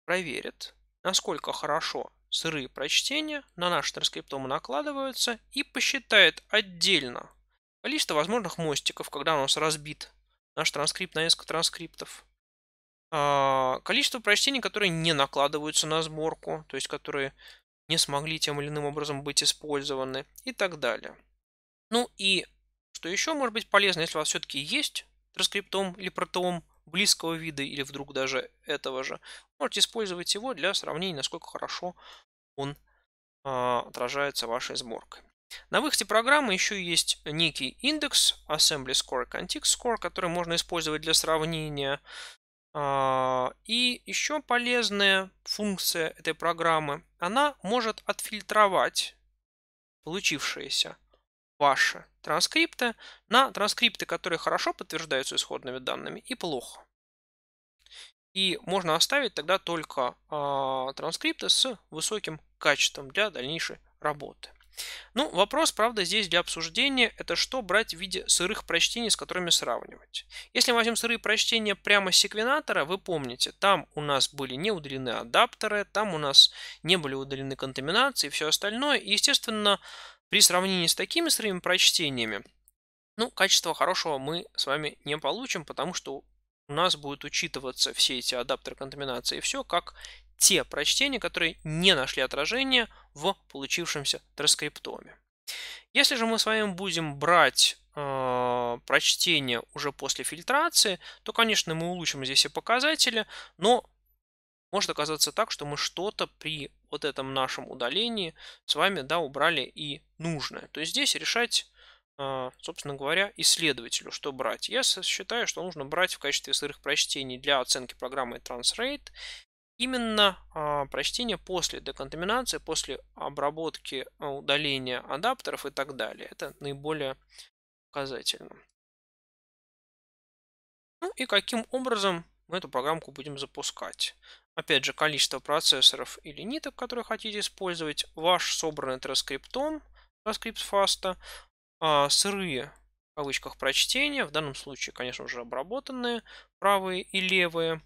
[SPEAKER 1] проверит, насколько хорошо сырые прочтения на наш транскриптом накладываются и посчитает отдельно количество возможных мостиков, когда у нас разбит наш транскрипт на несколько транскриптов, а, количество прочтений, которые не накладываются на сборку, то есть которые не смогли тем или иным образом быть использованы и так далее. Ну и что еще может быть полезно, если у вас все-таки есть транскриптом или протеом близкого вида или вдруг даже этого же, можете использовать его для сравнения, насколько хорошо он э, отражается вашей сборкой. На выходе программы еще есть некий индекс Assembly Score и Context Score, который можно использовать для сравнения а, и еще полезная функция этой программы, она может отфильтровать получившиеся ваши транскрипты на транскрипты, которые хорошо подтверждаются исходными данными и плохо. И можно оставить тогда только а, транскрипты с высоким качеством для дальнейшей работы. Ну, вопрос, правда, здесь для обсуждения – это что брать в виде сырых прочтений, с которыми сравнивать. Если мы возьмем сырые прочтения прямо с секвенатора, вы помните, там у нас были не удалены адаптеры, там у нас не были удалены контаминации и все остальное. И, естественно, при сравнении с такими сырыми прочтениями, ну, качество хорошего мы с вами не получим, потому что у нас будут учитываться все эти адаптеры контаминации и все как те прочтения, которые не нашли отражения в получившемся транскриптоме. Если же мы с вами будем брать э, прочтение уже после фильтрации, то, конечно, мы улучшим здесь все показатели, но может оказаться так, что мы что-то при вот этом нашем удалении с вами да, убрали и нужное. То есть здесь решать, э, собственно говоря, исследователю, что брать. Я считаю, что нужно брать в качестве сырых прочтений для оценки программы TransRate Именно а, прочтение после деконтаминации, после обработки, а, удаления адаптеров и так далее. Это наиболее показательно. Ну и каким образом мы эту программку будем запускать. Опять же, количество процессоров или ниток, которые хотите использовать, ваш собранный транскриптом, транскрипт фаста, а, сырые в кавычках прочтения, в данном случае, конечно же, обработанные, правые и левые.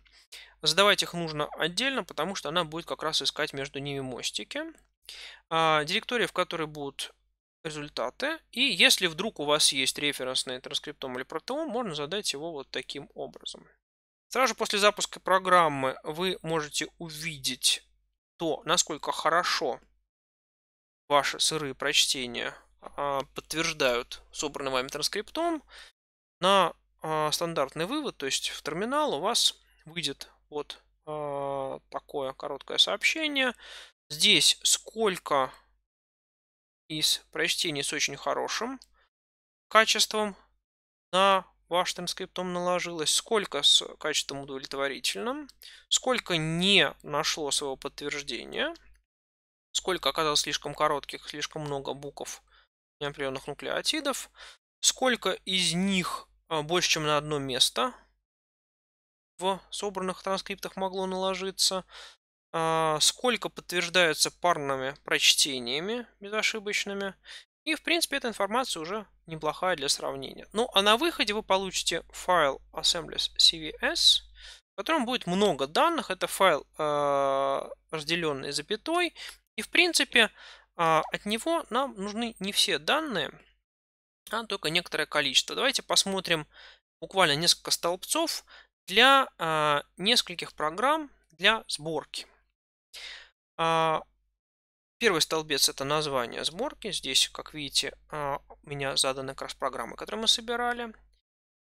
[SPEAKER 1] Задавать их нужно отдельно, потому что она будет как раз искать между ними мостики. А, директория, в которой будут результаты. И если вдруг у вас есть референсный транскриптом или протеом, можно задать его вот таким образом. Сразу же после запуска программы вы можете увидеть то, насколько хорошо ваши сырые прочтения а, подтверждают собранный вами транскриптом. На а, стандартный вывод, то есть в терминал у вас выйдет вот а, такое короткое сообщение. Здесь сколько из прочтений с очень хорошим качеством на ваш транскриптом наложилось, сколько с качеством удовлетворительным, сколько не нашло своего подтверждения, сколько оказалось слишком коротких, слишком много букв неопределенных нуклеотидов, сколько из них а, больше, чем на одно место в собранных транскриптах могло наложиться. А, сколько подтверждаются парными прочтениями безошибочными. И, в принципе, эта информация уже неплохая для сравнения. Ну, а на выходе вы получите файл assemblies CVS, в котором будет много данных. Это файл, а, разделенный запятой. И, в принципе, от него нам нужны не все данные – а только некоторое количество. Давайте посмотрим буквально несколько столбцов для а, нескольких программ для сборки. А, первый столбец это название сборки. Здесь, как видите, а, у меня заданы как раз программы, которые мы собирали.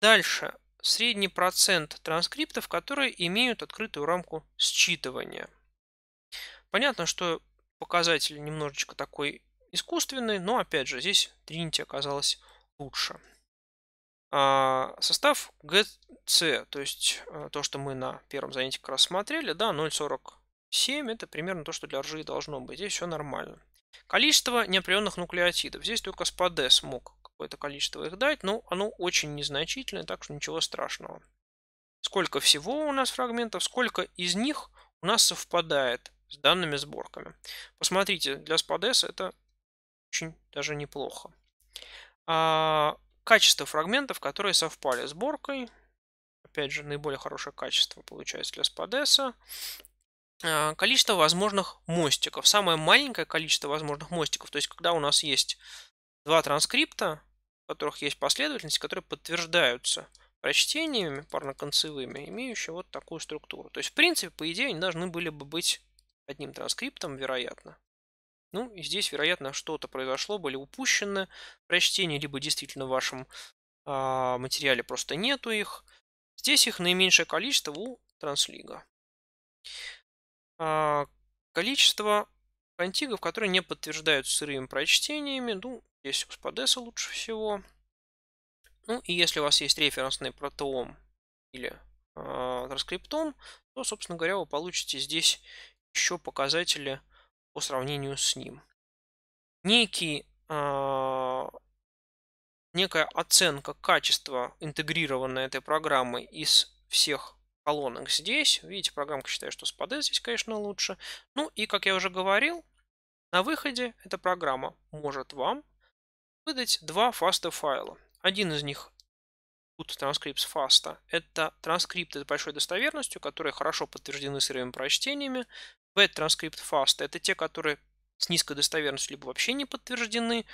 [SPEAKER 1] Дальше средний процент транскриптов, которые имеют открытую рамку считывания. Понятно, что показатель немножечко такой искусственный, но опять же здесь Trinity оказалась лучше. А состав GC, то есть э, то, что мы на первом занятии как раз смотрели, да, 0,47, это примерно то, что для ржи должно быть. Здесь все нормально. Количество неопределенных нуклеотидов. Здесь только спаде смог какое-то количество их дать, но оно очень незначительное, так что ничего страшного. Сколько всего у нас фрагментов, сколько из них у нас совпадает с данными сборками. Посмотрите, для спадеса это очень даже неплохо. А, качество фрагментов, которые совпали с сборкой, Опять же, наиболее хорошее качество получается для спадеса. А, количество возможных мостиков. Самое маленькое количество возможных мостиков. То есть, когда у нас есть два транскрипта, в которых есть последовательность, которые подтверждаются прочтениями парноконцевыми, имеющие вот такую структуру. То есть, в принципе, по идее, они должны были бы быть одним транскриптом, вероятно. Ну, и здесь, вероятно, что-то произошло, были упущены прочтения, либо действительно в вашем э, материале просто нету их. Здесь их наименьшее количество у Транслига. А, количество контигов, которые не подтверждаются сырыми прочтениями. Ну, здесь Успадеса лучше всего. Ну, и если у вас есть референсный протоом или э, транскриптом, то, собственно говоря, вы получите здесь еще показатели э, по сравнению с ним. Некий, э, некая оценка качества интегрированной этой программы из всех колонок здесь. Видите, программка считает, что с ПД здесь, конечно, лучше. Ну и, как я уже говорил, на выходе эта программа может вам выдать два fasta файла. Один из них Put Transcripts FASTA. Это транскрипты с большой достоверностью, которые хорошо подтверждены сырыми прочтениями bad transcript fast. Это те, которые с низкой достоверностью либо вообще не подтверждены.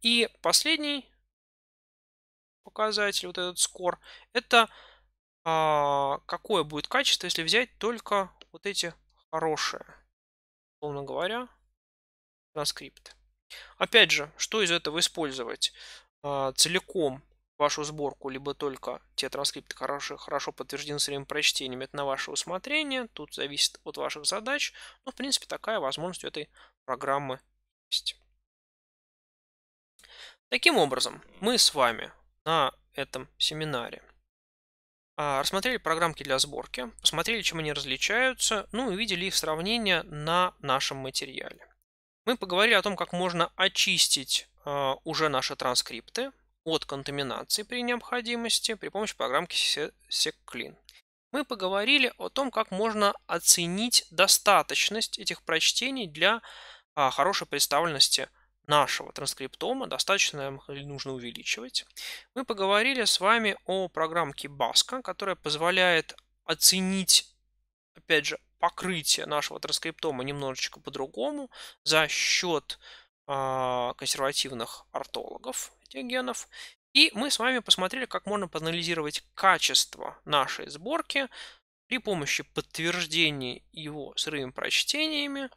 [SPEAKER 1] И последний показатель, вот этот скор, это а, какое будет качество, если взять только вот эти хорошие, условно говоря, транскрипты. Опять же, что из этого использовать? А, целиком вашу сборку, либо только те транскрипты, хорошо, хорошо подтверждены своим прочтением, это на ваше усмотрение, тут зависит от ваших задач, но ну, в принципе такая возможность у этой программы есть. Таким образом, мы с вами на этом семинаре а, рассмотрели программки для сборки, посмотрели, чем они различаются, ну и видели их сравнение на нашем материале. Мы поговорили о том, как можно очистить а, уже наши транскрипты, от контаминации при необходимости при помощи программки SecClean. Мы поговорили о том, как можно оценить достаточность этих прочтений для а, хорошей представленности нашего транскриптома, достаточно нам или нужно увеличивать. Мы поговорили с вами о программке Баска, которая позволяет оценить, опять же, покрытие нашего транскриптома немножечко по-другому за счет а, консервативных ортологов этих генов. И мы с вами посмотрели, как можно проанализировать качество нашей сборки при помощи подтверждения его сырыми прочтениями.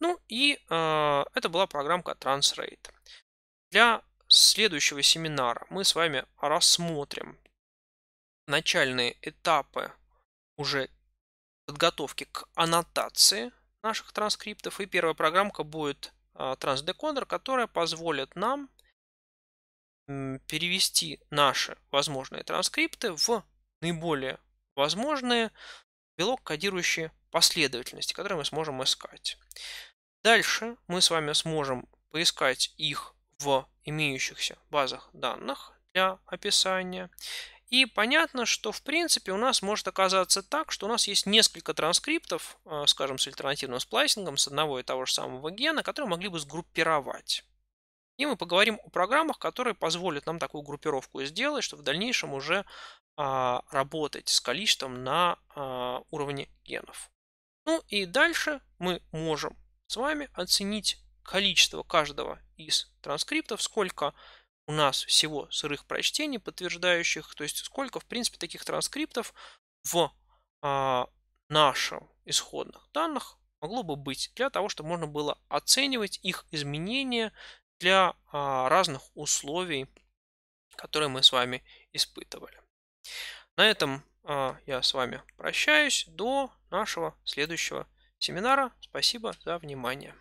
[SPEAKER 1] Ну и э, это была программка TransRate. Для следующего семинара мы с вами рассмотрим начальные этапы уже подготовки к аннотации наших транскриптов. И первая программка будет а, трансдекодер, которая позволит нам перевести наши возможные транскрипты в наиболее возможные белок кодирующие последовательности, которые мы сможем искать. Дальше мы с вами сможем поискать их в имеющихся базах данных для описания и понятно, что в принципе у нас может оказаться так, что у нас есть несколько транскриптов, э, скажем, с альтернативным сплайсингом с одного и того же самого гена, которые могли бы сгруппировать. И мы поговорим о программах, которые позволят нам такую группировку сделать, чтобы в дальнейшем уже а, работать с количеством на а, уровне генов. Ну и дальше мы можем с вами оценить количество каждого из транскриптов, сколько у нас всего сырых прочтений, подтверждающих, то есть сколько, в принципе, таких транскриптов в а, наших исходных данных могло бы быть для того, чтобы можно было оценивать их изменения для а, разных условий, которые мы с вами испытывали. На этом а, я с вами прощаюсь до нашего следующего семинара. Спасибо за
[SPEAKER 2] внимание.